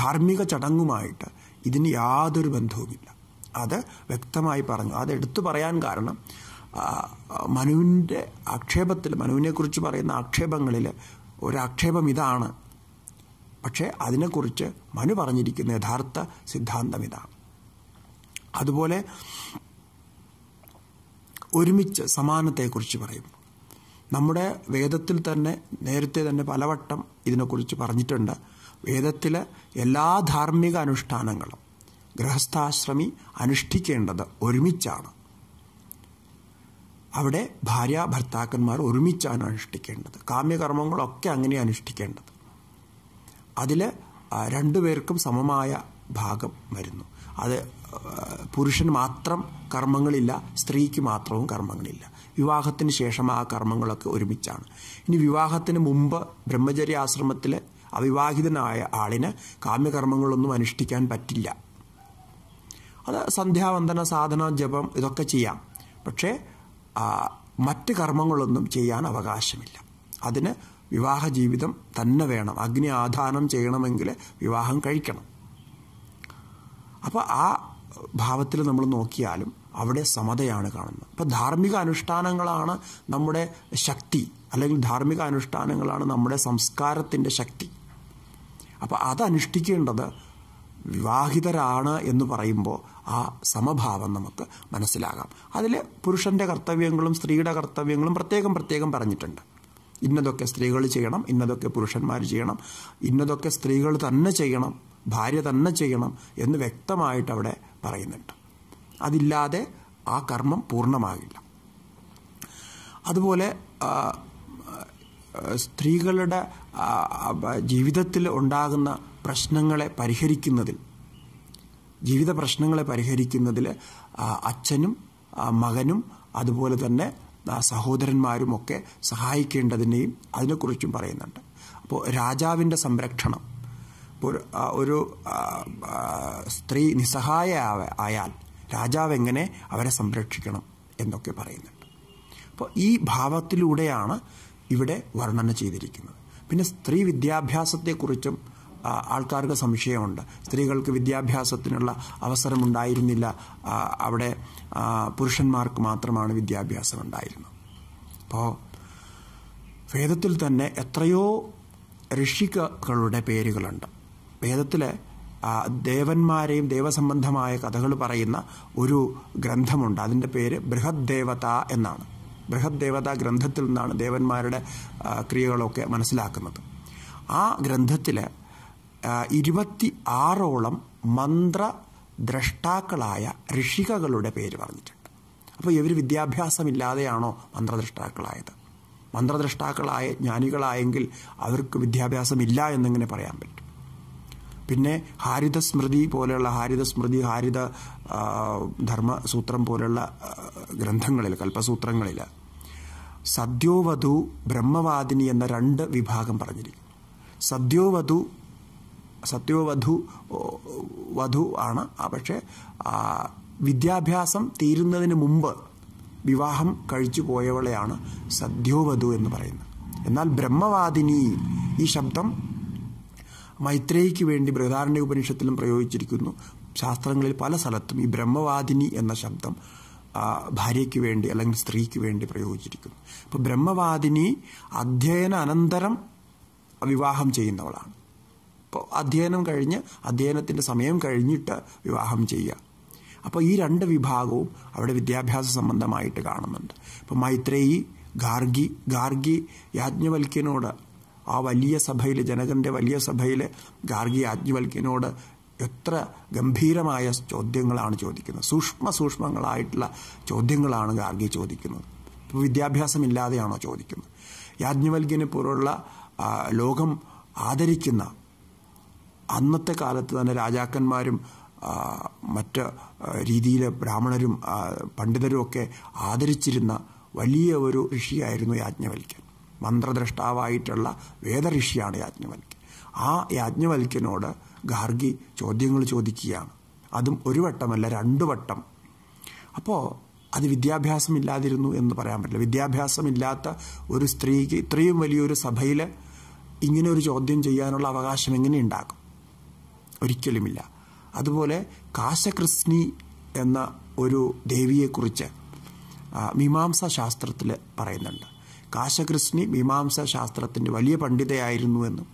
ധാർമ്മിക ചടങ്ങുമായിട്ട് ഇതിന് യാതൊരു ബന്ധവുമില്ല അത് വ്യക്തമായി പറഞ്ഞു അത് എടുത്തു പറയാൻ കാരണം മനുവിൻ്റെ ആക്ഷേപത്തിൽ മനുവിനെക്കുറിച്ച് പറയുന്ന ആക്ഷേപങ്ങളിൽ ഒരാക്ഷേപം ഇതാണ് പക്ഷേ അതിനെക്കുറിച്ച് മനു പറഞ്ഞിരിക്കുന്ന യഥാർത്ഥ സിദ്ധാന്തം ഇതാണ് അതുപോലെ ഒരുമിച്ച് സമാനത്തെക്കുറിച്ച് പറയും നമ്മുടെ വേദത്തിൽ തന്നെ നേരത്തെ തന്നെ പലവട്ടം ഇതിനെക്കുറിച്ച് പറഞ്ഞിട്ടുണ്ട് വേദത്തിലെ എല്ലാ ധാർമ്മിക അനുഷ്ഠാനങ്ങളും ഗൃഹസ്ഥാശ്രമി അനുഷ്ഠിക്കേണ്ടത് ഒരുമിച്ചാണ് അവിടെ ഭാര്യ ഭർത്താക്കന്മാർ ഒരുമിച്ചാണ് അനുഷ്ഠിക്കേണ്ടത് കാമ്യകർമ്മങ്ങളൊക്കെ അങ്ങനെ അനുഷ്ഠിക്കേണ്ടത് അതിൽ രണ്ടുപേർക്കും സമമായ ഭാഗം വരുന്നു അത് പുരുഷൻ മാത്രം കർമ്മങ്ങളില്ല സ്ത്രീക്ക് മാത്രവും കർമ്മങ്ങളില്ല വിവാഹത്തിന് ശേഷം ആ കർമ്മങ്ങളൊക്കെ ഒരുമിച്ചാണ് ഇനി വിവാഹത്തിന് മുമ്പ് ആശ്രമത്തിൽ അവിവാഹിതനായ ആളിന് കാമ്യകർമ്മങ്ങളൊന്നും അനുഷ്ഠിക്കാൻ പറ്റില്ല അത് സന്ധ്യാവന്ദന സാധന ജപം ഇതൊക്കെ ചെയ്യാം പക്ഷേ മറ്റ് കർമ്മങ്ങളൊന്നും ചെയ്യാൻ അവകാശമില്ല അതിന് വിവാഹ ജീവിതം തന്നെ വേണം അഗ്നി ആധാനം ചെയ്യണമെങ്കിൽ വിവാഹം കഴിക്കണം അപ്പോൾ ആ ഭാവത്തിൽ നമ്മൾ നോക്കിയാലും അവിടെ സമതയാണ് കാണുന്നത് അപ്പം ധാർമ്മിക അനുഷ്ഠാനങ്ങളാണ് നമ്മുടെ ശക്തി അല്ലെങ്കിൽ ധാർമ്മിക അനുഷ്ഠാനങ്ങളാണ് നമ്മുടെ സംസ്കാരത്തിൻ്റെ ശക്തി അപ്പോൾ അതനുഷ്ഠിക്കേണ്ടത് വിവാഹിതരാണ് എന്ന് പറയുമ്പോൾ ആ സമഭാവം നമുക്ക് മനസ്സിലാകാം അതിൽ പുരുഷൻ്റെ കർത്തവ്യങ്ങളും സ്ത്രീയുടെ കർത്തവ്യങ്ങളും പ്രത്യേകം പ്രത്യേകം പറഞ്ഞിട്ടുണ്ട് ഇന്നതൊക്കെ സ്ത്രീകൾ ചെയ്യണം ഇന്നതൊക്കെ പുരുഷന്മാർ ചെയ്യണം ഇന്നതൊക്കെ സ്ത്രീകൾ തന്നെ ചെയ്യണം ഭാര്യ തന്നെ ചെയ്യണം എന്ന് വ്യക്തമായിട്ട് അവിടെ പറയുന്നുണ്ട് അതില്ലാതെ ആ കർമ്മം പൂർണ്ണമാകില്ല അതുപോലെ സ്ത്രീകളുടെ ജീവിതത്തിൽ ഉണ്ടാകുന്ന പ്രശ്നങ്ങളെ പരിഹരിക്കുന്നതിൽ ജീവിത പ്രശ്നങ്ങളെ പരിഹരിക്കുന്നതിൽ അച്ഛനും മകനും അതുപോലെ തന്നെ സഹോദരന്മാരുമൊക്കെ സഹായിക്കേണ്ടതിനെയും അതിനെക്കുറിച്ചും പറയുന്നുണ്ട് അപ്പോൾ രാജാവിൻ്റെ സംരക്ഷണം ഒരു സ്ത്രീ നിസ്സഹായ ആയാൽ രാജാവ് എങ്ങനെ അവരെ സംരക്ഷിക്കണം എന്നൊക്കെ പറയുന്നുണ്ട് അപ്പോൾ ഈ ഭാവത്തിലൂടെയാണ് ഇവിടെ വർണ്ണന ചെയ്തിരിക്കുന്നത് പിന്നെ സ്ത്രീ വിദ്യാഭ്യാസത്തെക്കുറിച്ചും ആൾക്കാർക്ക് സംശയമുണ്ട് സ്ത്രീകൾക്ക് വിദ്യാഭ്യാസത്തിനുള്ള അവസരമുണ്ടായിരുന്നില്ല അവിടെ പുരുഷന്മാർക്ക് മാത്രമാണ് വിദ്യാഭ്യാസം ഉണ്ടായിരുന്നത് അപ്പോൾ വേദത്തിൽ തന്നെ എത്രയോ ഋഷികളുടെ പേരുകളുണ്ട് വേദത്തിലെ ദേവന്മാരെയും ദേവസംബന്ധമായ കഥകൾ പറയുന്ന ഒരു ഗ്രന്ഥമുണ്ട് അതിൻ്റെ പേര് ബൃഹദ്ദേവത എന്നാണ് ബൃഹദ്ദേവത ഗ്രന്ഥത്തിൽ നിന്നാണ് ദേവന്മാരുടെ ക്രിയകളൊക്കെ മനസ്സിലാക്കുന്നത് ആ ഗ്രന്ഥത്തിൽ ഇരുപത്തി ആറോളം മന്ത്ര ദ്രഷ്ടാക്കളായ ഋഷികകളുടെ പേര് പറഞ്ഞിട്ടുണ്ട് അപ്പോൾ ഇവർ വിദ്യാഭ്യാസമില്ലാതെയാണോ മന്ത്രദ്രഷ്ടാക്കളായത് മന്ത്രദ്രഷ്ടാക്കളായ ജ്ഞാനികളായെങ്കിൽ അവർക്ക് വിദ്യാഭ്യാസമില്ല എന്നിങ്ങനെ പറയാൻ പറ്റും പിന്നെ ഹാരിതസ്മൃതി സ്മൃതി പോലെയുള്ള ഹാരിതസ്മൃതി സ്മൃതി ഹാരിത ധർമ്മസൂത്രം പോലെയുള്ള ഗ്രന്ഥങ്ങളിൽ കൽപ്പസൂത്രങ്ങളിൽ സദ്യോവധു ബ്രഹ്മവാദിനി എന്ന രണ്ട് വിഭാഗം പറഞ്ഞിരിക്കും സദ്യോവധു സത്യോവധു വധു ആണ് പക്ഷേ വിദ്യാഭ്യാസം തീരുന്നതിന് മുമ്പ് വിവാഹം കഴിച്ചു പോയവളെയാണ് സദ്യോവധു എന്ന് പറയുന്നത് എന്നാൽ ബ്രഹ്മവാദിനി ഈ ശബ്ദം മൈത്രേയിക്ക് വേണ്ടി ബൃഹദാരണ്യ ഉപനിഷത്തിലും പ്രയോഗിച്ചിരിക്കുന്നു ശാസ്ത്രങ്ങളിൽ പല സ്ഥലത്തും ഈ ബ്രഹ്മവാദിനി എന്ന ശബ്ദം ഭാര്യയ്ക്ക് വേണ്ടി അല്ലെങ്കിൽ സ്ത്രീക്ക് വേണ്ടി പ്രയോഗിച്ചിരിക്കുന്നു അപ്പോൾ ബ്രഹ്മവാദിനി അധ്യയന അനന്തരം വിവാഹം ചെയ്യുന്നവളാണ് അപ്പോൾ അധ്യയനം കഴിഞ്ഞ് അധ്യയനത്തിൻ്റെ സമയം കഴിഞ്ഞിട്ട് വിവാഹം ചെയ്യുക അപ്പോൾ ഈ രണ്ട് വിഭാഗവും അവിടെ വിദ്യാഭ്യാസ സംബന്ധമായിട്ട് കാണുന്നുണ്ട് അപ്പോൾ മൈത്രേയി ഗാർഗി ഗാർഗി യാജ്ഞവൽക്യനോട് ആ വലിയ സഭയിൽ ജനകൻ്റെ വലിയ സഭയിൽ ഗാർഗി ആജ്ഞവൽക്കിനോട് എത്ര ഗംഭീരമായ ചോദ്യങ്ങളാണ് ചോദിക്കുന്നത് സൂക്ഷ്മ സൂക്ഷ്മങ്ങളായിട്ടുള്ള ചോദ്യങ്ങളാണ് ഗാർഗി ചോദിക്കുന്നത് വിദ്യാഭ്യാസമില്ലാതെയാണോ ചോദിക്കുന്നത് യാജ്ഞവൽകിനെ പോലുള്ള ലോകം ആദരിക്കുന്ന അന്നത്തെ കാലത്ത് തന്നെ രാജാക്കന്മാരും മറ്റ് രീതിയിലെ ബ്രാഹ്മണരും പണ്ഡിതരും ഒക്കെ ആദരിച്ചിരുന്ന വലിയ ഒരു ഋഷിയായിരുന്നു യാജ്ഞവൽക്കൻ മന്ത്രദ്രഷ്ടാവായിട്ടുള്ള വേദഋഷിയാണ് യാജ്ഞവൽക്കൻ ആ യാജ്ഞവൽക്കനോട് ഗാർഗി ചോദ്യങ്ങൾ ചോദിക്കുകയാണ് അതും ഒരു വട്ടമല്ല രണ്ടു വട്ടം അപ്പോൾ അത് വിദ്യാഭ്യാസമില്ലാതിരുന്നു എന്ന് പറയാൻ പറ്റില്ല വിദ്യാഭ്യാസമില്ലാത്ത ഒരു സ്ത്രീക്ക് ഇത്രയും വലിയൊരു സഭയിൽ ഇങ്ങനെ ഒരു ചോദ്യം ചെയ്യാനുള്ള അവകാശം എങ്ങനെ ഉണ്ടാകും ഒരിക്കലുമില്ല അതുപോലെ കാശകൃഷ്ണി എന്ന ഒരു ദേവിയെക്കുറിച്ച് മീമാംസ ശാസ്ത്രത്തിൽ പറയുന്നുണ്ട് കാശകൃഷ്ണി മീമാംസ ശാസ്ത്രത്തിൻ്റെ വലിയ പണ്ഡിതയായിരുന്നു എന്നും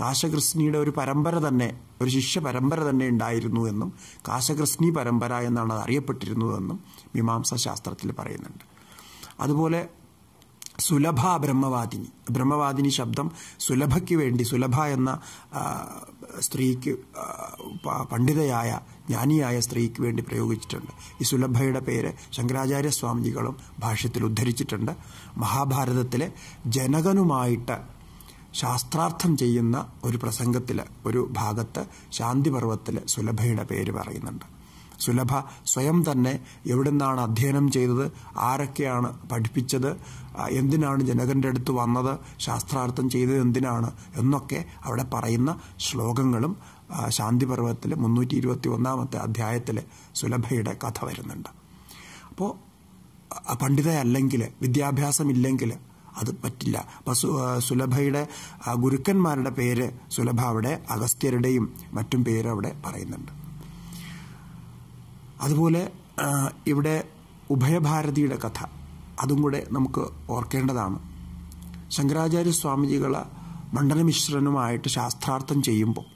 കാശകൃഷ്ണിയുടെ ഒരു പരമ്പര തന്നെ ഒരു ശിഷ്യ പരമ്പര തന്നെ ഉണ്ടായിരുന്നു എന്നും കാശകൃഷ്ണി പരമ്പര എന്നാണ് അത് അറിയപ്പെട്ടിരുന്നതെന്നും മീമാംസ ശാസ്ത്രത്തിൽ പറയുന്നുണ്ട് അതുപോലെ സുലഭ ബ്രഹ്മവാദിനി ബ്രഹ്മവാദിനി ശബ്ദം സുലഭയ്ക്ക് വേണ്ടി സുലഭ എന്ന സ്ത്രീക്ക് പണ്ഡിതയായ ജ്ഞാനിയായ സ്ത്രീക്ക് വേണ്ടി പ്രയോഗിച്ചിട്ടുണ്ട് ഈ സുലഭയുടെ പേര് ശങ്കരാചാര്യ സ്വാമിജികളും ഭാഷ്യത്തിൽ ഉദ്ധരിച്ചിട്ടുണ്ട് മഹാഭാരതത്തിലെ ജനകനുമായിട്ട് ശാസ്ത്രാർത്ഥം ചെയ്യുന്ന ഒരു പ്രസംഗത്തിൽ ഒരു ഭാഗത്ത് ശാന്തിപർവത്തിൽ സുലഭയുടെ പേര് പറയുന്നുണ്ട് സുലഭ സ്വയം തന്നെ എവിടുന്നാണ് അധ്യയനം ചെയ്തത് ആരൊക്കെയാണ് പഠിപ്പിച്ചത് എന്തിനാണ് ജനകന്റെ അടുത്ത് വന്നത് ശാസ്ത്രാർത്ഥം ചെയ്തത് എന്തിനാണ് എന്നൊക്കെ അവിടെ പറയുന്ന ശ്ലോകങ്ങളും ശാന്തിപർവ്വത്തിൽ മുന്നൂറ്റി ഇരുപത്തി ഒന്നാമത്തെ അധ്യായത്തിൽ സുലഭയുടെ കഥ വരുന്നുണ്ട് അപ്പോൾ പണ്ഡിതയല്ലെങ്കിൽ വിദ്യാഭ്യാസമില്ലെങ്കിൽ അത് പറ്റില്ല അപ്പം സുലഭയുടെ ഗുരുക്കന്മാരുടെ പേര് സുലഭ അവിടെ അഗസ്ത്യരുടെയും മറ്റും പേര് അവിടെ പറയുന്നുണ്ട് അതുപോലെ ഇവിടെ ഉഭയഭാരതിയുടെ കഥ അതും കൂടെ നമുക്ക് ഓർക്കേണ്ടതാണ് ശങ്കരാചാര്യ സ്വാമിജികൾ മണ്ഡലമിശ്രനുമായിട്ട് ശാസ്ത്രാർത്ഥം ചെയ്യുമ്പോൾ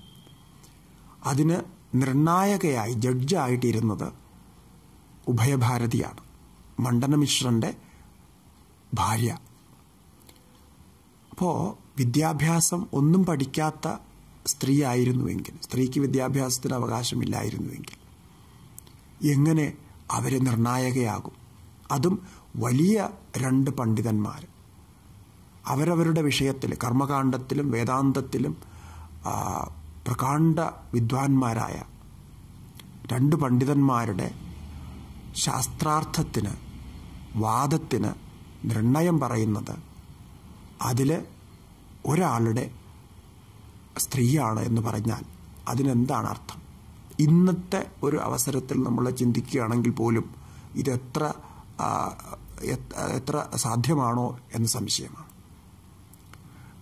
അതിന് നിർണായകയായി ജഡ്ജായിട്ടിരുന്നത് ഉഭയഭാരതിയാണ് മണ്ഡലമിശ്രൻ്റെ ഭാര്യ അപ്പോൾ വിദ്യാഭ്യാസം ഒന്നും പഠിക്കാത്ത സ്ത്രീയായിരുന്നുവെങ്കിൽ സ്ത്രീക്ക് വിദ്യാഭ്യാസത്തിന് അവകാശമില്ലായിരുന്നുവെങ്കിൽ എങ്ങനെ അവർ നിർണായകയാകും അതും വലിയ രണ്ട് പണ്ഡിതന്മാർ അവരവരുടെ വിഷയത്തിൽ കർമ്മകാണ്ഡത്തിലും വേദാന്തത്തിലും പ്രകാണ്ഡ വിദ്വാൻമാരായ രണ്ട് പണ്ഡിതന്മാരുടെ ശാസ്ത്രാർത്ഥത്തിന് വാദത്തിന് നിർണയം പറയുന്നത് അതിൽ ഒരാളുടെ സ്ത്രീയാണ് എന്ന് പറഞ്ഞാൽ അതിനെന്താണ് അർത്ഥം ഇന്നത്തെ ഒരു അവസരത്തിൽ നമ്മൾ ചിന്തിക്കുകയാണെങ്കിൽ പോലും ഇതെത്ര എത്ര സാധ്യമാണോ എന്ന് സംശയമാണ്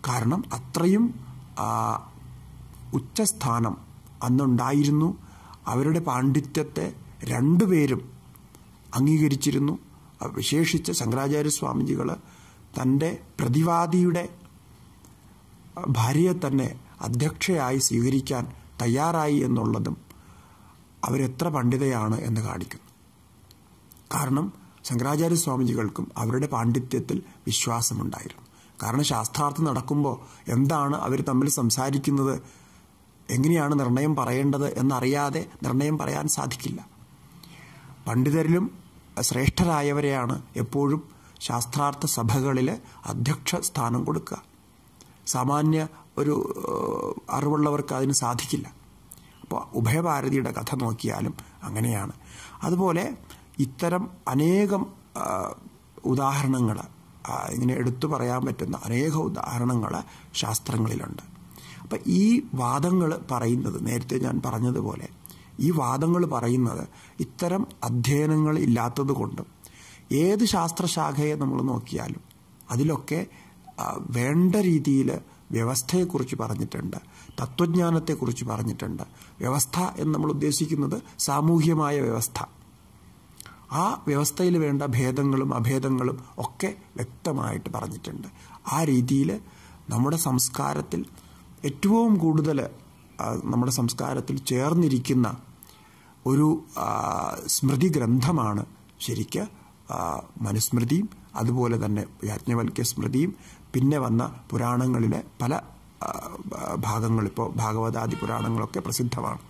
കാരണം അത്രയും ഉച്ചസ്ഥാനം അന്നുണ്ടായിരുന്നു അവരുടെ പാണ്ഡിത്യത്തെ രണ്ടുപേരും അംഗീകരിച്ചിരുന്നു വിശേഷിച്ച് ശങ്കരാചാര്യ സ്വാമിജികൾ തൻ്റെ പ്രതിവാദിയുടെ ഭാര്യയെ തന്നെ അധ്യക്ഷയായി സ്വീകരിക്കാൻ തയ്യാറായി എന്നുള്ളതും അവരെത്ര പണ്ഡിതയാണ് എന്ന് കാണിക്കുന്നു കാരണം ശങ്കരാചാര്യ സ്വാമിജികൾക്കും അവരുടെ പാണ്ഡിത്യത്തിൽ വിശ്വാസമുണ്ടായിരുന്നു കാരണം ശാസ്ത്രാർത്ഥം നടക്കുമ്പോൾ എന്താണ് അവർ തമ്മിൽ സംസാരിക്കുന്നത് എങ്ങനെയാണ് നിർണയം പറയേണ്ടത് എന്നറിയാതെ നിർണയം പറയാൻ സാധിക്കില്ല പണ്ഡിതരിലും ശ്രേഷ്ഠരായവരെയാണ് എപ്പോഴും ശാസ്ത്രാർത്ഥ സഭകളിൽ അധ്യക്ഷ സ്ഥാനം കൊടുക്കുക സാമാന്യ ഒരു അറിവുള്ളവർക്ക് അതിന് സാധിക്കില്ല ഉഭയഭാരതിയുടെ കഥ നോക്കിയാലും അങ്ങനെയാണ് അതുപോലെ ഇത്തരം അനേകം ഉദാഹരണങ്ങൾ ഇങ്ങനെ എടുത്തു പറയാൻ പറ്റുന്ന അനേക ഉദാഹരണങ്ങൾ ശാസ്ത്രങ്ങളിലുണ്ട് അപ്പം ഈ വാദങ്ങൾ പറയുന്നത് നേരത്തെ ഞാൻ പറഞ്ഞതുപോലെ ഈ വാദങ്ങൾ പറയുന്നത് ഇത്തരം അധ്യയനങ്ങൾ ഇല്ലാത്തത് കൊണ്ടും ഏത് ശാസ്ത്രശാഖയെ നമ്മൾ നോക്കിയാലും അതിലൊക്കെ വേണ്ട രീതിയിൽ വ്യവസ്ഥയെക്കുറിച്ച് പറഞ്ഞിട്ടുണ്ട് തത്വജ്ഞാനത്തെക്കുറിച്ച് പറഞ്ഞിട്ടുണ്ട് വ്യവസ്ഥ എന്ന് നമ്മൾ ഉദ്ദേശിക്കുന്നത് സാമൂഹ്യമായ വ്യവസ്ഥ ആ വ്യവസ്ഥയിൽ വേണ്ട ഭേദങ്ങളും അഭേദങ്ങളും ഒക്കെ വ്യക്തമായിട്ട് പറഞ്ഞിട്ടുണ്ട് ആ രീതിയിൽ നമ്മുടെ സംസ്കാരത്തിൽ ഏറ്റവും കൂടുതൽ നമ്മുടെ സംസ്കാരത്തിൽ ചേർന്നിരിക്കുന്ന ഒരു സ്മൃതി ഗ്രന്ഥമാണ് ശരിക്ക് മനുസ്മൃതിയും അതുപോലെ തന്നെ യാജ്ഞവൽക്യ സ്മൃതിയും പിന്നെ വന്ന പുരാണങ്ങളിലെ പല ഭാഗങ്ങൾ ഇപ്പോൾ ഭാഗവതാദി പുരാണങ്ങളൊക്കെ പ്രസിദ്ധമാണ്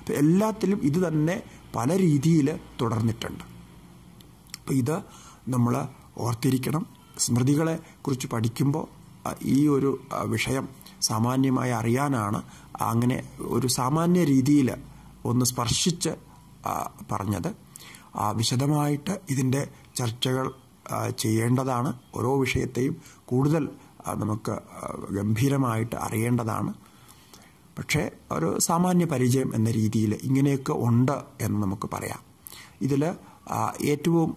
അപ്പോൾ എല്ലാത്തിലും ഇത് തന്നെ പല രീതിയിൽ തുടർന്നിട്ടുണ്ട് അപ്പോൾ ഇത് നമ്മൾ ഓർത്തിരിക്കണം സ്മൃതികളെ കുറിച്ച് പഠിക്കുമ്പോൾ ഈ ഒരു വിഷയം സാമാന്യമായി അറിയാനാണ് അങ്ങനെ ഒരു സാമാന്യ രീതിയിൽ ഒന്ന് സ്പർശിച്ച് പറഞ്ഞത് വിശദമായിട്ട് ഇതിൻ്റെ ചർച്ചകൾ ചെയ്യേണ്ടതാണ് ഓരോ വിഷയത്തെയും കൂടുതൽ നമുക്ക് ഗംഭീരമായിട്ട് അറിയേണ്ടതാണ് പക്ഷേ ഒരു സാമാന്യ പരിചയം എന്ന രീതിയിൽ ഇങ്ങനെയൊക്കെ ഉണ്ട് എന്ന് നമുക്ക് പറയാം ഇതിൽ ഏറ്റവും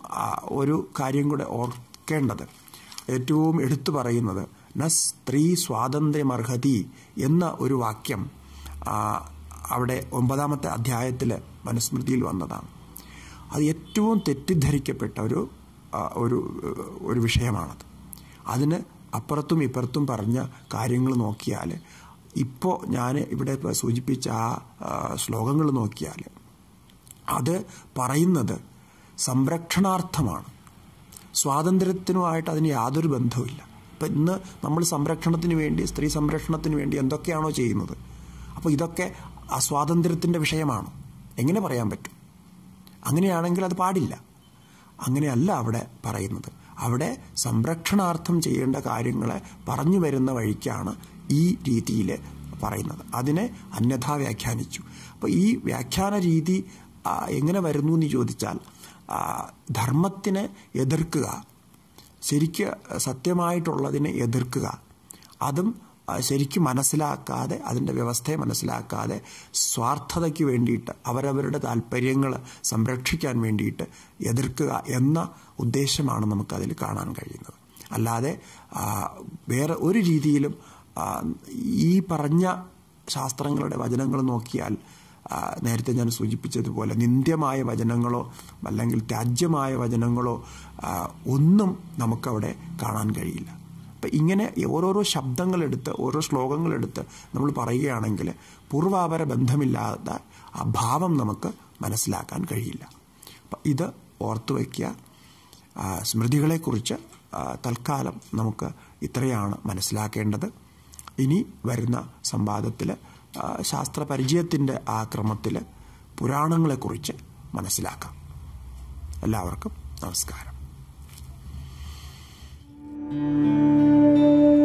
ഒരു കാര്യം കൂടെ ഓർക്കേണ്ടത് ഏറ്റവും എടുത്തു പറയുന്നത് ന സ്ത്രീ സ്വാതന്ത്ര്യമർഹതി എന്ന ഒരു വാക്യം അവിടെ ഒമ്പതാമത്തെ അധ്യായത്തിൽ മനുസ്മൃതിയിൽ വന്നതാണ് അത് ഏറ്റവും തെറ്റിദ്ധരിക്കപ്പെട്ട ഒരു ഒരു ഒരു വിഷയമാണത് അതിന് അപ്പുറത്തും ഇപ്പുറത്തും പറഞ്ഞ കാര്യങ്ങൾ നോക്കിയാൽ ഇപ്പോൾ ഞാൻ ഇവിടെ സൂചിപ്പിച്ച ആ ശ്ലോകങ്ങൾ നോക്കിയാൽ അത് പറയുന്നത് സംരക്ഷണാർത്ഥമാണ് സ്വാതന്ത്ര്യത്തിനുമായിട്ട് അതിന് യാതൊരു ബന്ധവുമില്ല ഇപ്പം ഇന്ന് നമ്മൾ സംരക്ഷണത്തിന് വേണ്ടി സ്ത്രീ സംരക്ഷണത്തിന് വേണ്ടി എന്തൊക്കെയാണോ ചെയ്യുന്നത് അപ്പോൾ ഇതൊക്കെ ആ സ്വാതന്ത്ര്യത്തിൻ്റെ വിഷയമാണ് എങ്ങനെ പറയാൻ പറ്റും അങ്ങനെയാണെങ്കിൽ അത് പാടില്ല അങ്ങനെയല്ല അവിടെ പറയുന്നത് അവിടെ സംരക്ഷണാർത്ഥം ചെയ്യേണ്ട കാര്യങ്ങളെ പറഞ്ഞു വരുന്ന വഴിക്കാണ് ഈ രീതിയിൽ പറയുന്നത് അതിനെ അന്യഥാ വ്യാഖ്യാനിച്ചു അപ്പോൾ ഈ വ്യാഖ്യാന രീതി എങ്ങനെ വരുന്നു എന്ന് ചോദിച്ചാൽ ധർമ്മത്തിനെ എതിർക്കുക ശരിക്ക് സത്യമായിട്ടുള്ളതിനെ എതിർക്കുക അതും ശരിക്കും മനസ്സിലാക്കാതെ അതിൻ്റെ വ്യവസ്ഥയെ മനസ്സിലാക്കാതെ സ്വാർത്ഥതയ്ക്ക് വേണ്ടിയിട്ട് അവരവരുടെ താല്പര്യങ്ങൾ സംരക്ഷിക്കാൻ വേണ്ടിയിട്ട് എതിർക്കുക എന്ന ഉദ്ദേശമാണ് നമുക്കതിൽ കാണാൻ കഴിയുന്നത് അല്ലാതെ വേറെ ഒരു രീതിയിലും ഈ പറഞ്ഞ ശാസ്ത്രങ്ങളുടെ വചനങ്ങൾ നോക്കിയാൽ നേരത്തെ ഞാൻ സൂചിപ്പിച്ചതുപോലെ നിന്ദ്യമായ വചനങ്ങളോ അല്ലെങ്കിൽ ത്യാജ്യമായ വചനങ്ങളോ ഒന്നും നമുക്കവിടെ കാണാൻ കഴിയില്ല അപ്പം ഇങ്ങനെ ഓരോരോ ശബ്ദങ്ങളെടുത്ത് ഓരോ ശ്ലോകങ്ങളെടുത്ത് നമ്മൾ പറയുകയാണെങ്കിൽ പൂർവാപര ബന്ധമില്ലാത്ത ആ ഭാവം നമുക്ക് മനസ്സിലാക്കാൻ കഴിയില്ല അപ്പം ഇത് ഓർത്തു വയ്ക്കുക സ്മൃതികളെക്കുറിച്ച് തൽക്കാലം നമുക്ക് ഇത്രയാണ് മനസ്സിലാക്കേണ്ടത് ഇനി വരുന്ന സംവാദത്തിൽ ശാസ്ത്രപരിചയത്തിൻ്റെ ആ ക്രമത്തിൽ പുരാണങ്ങളെക്കുറിച്ച് മനസ്സിലാക്കാം എല്ലാവർക്കും നമസ്കാരം Thank you.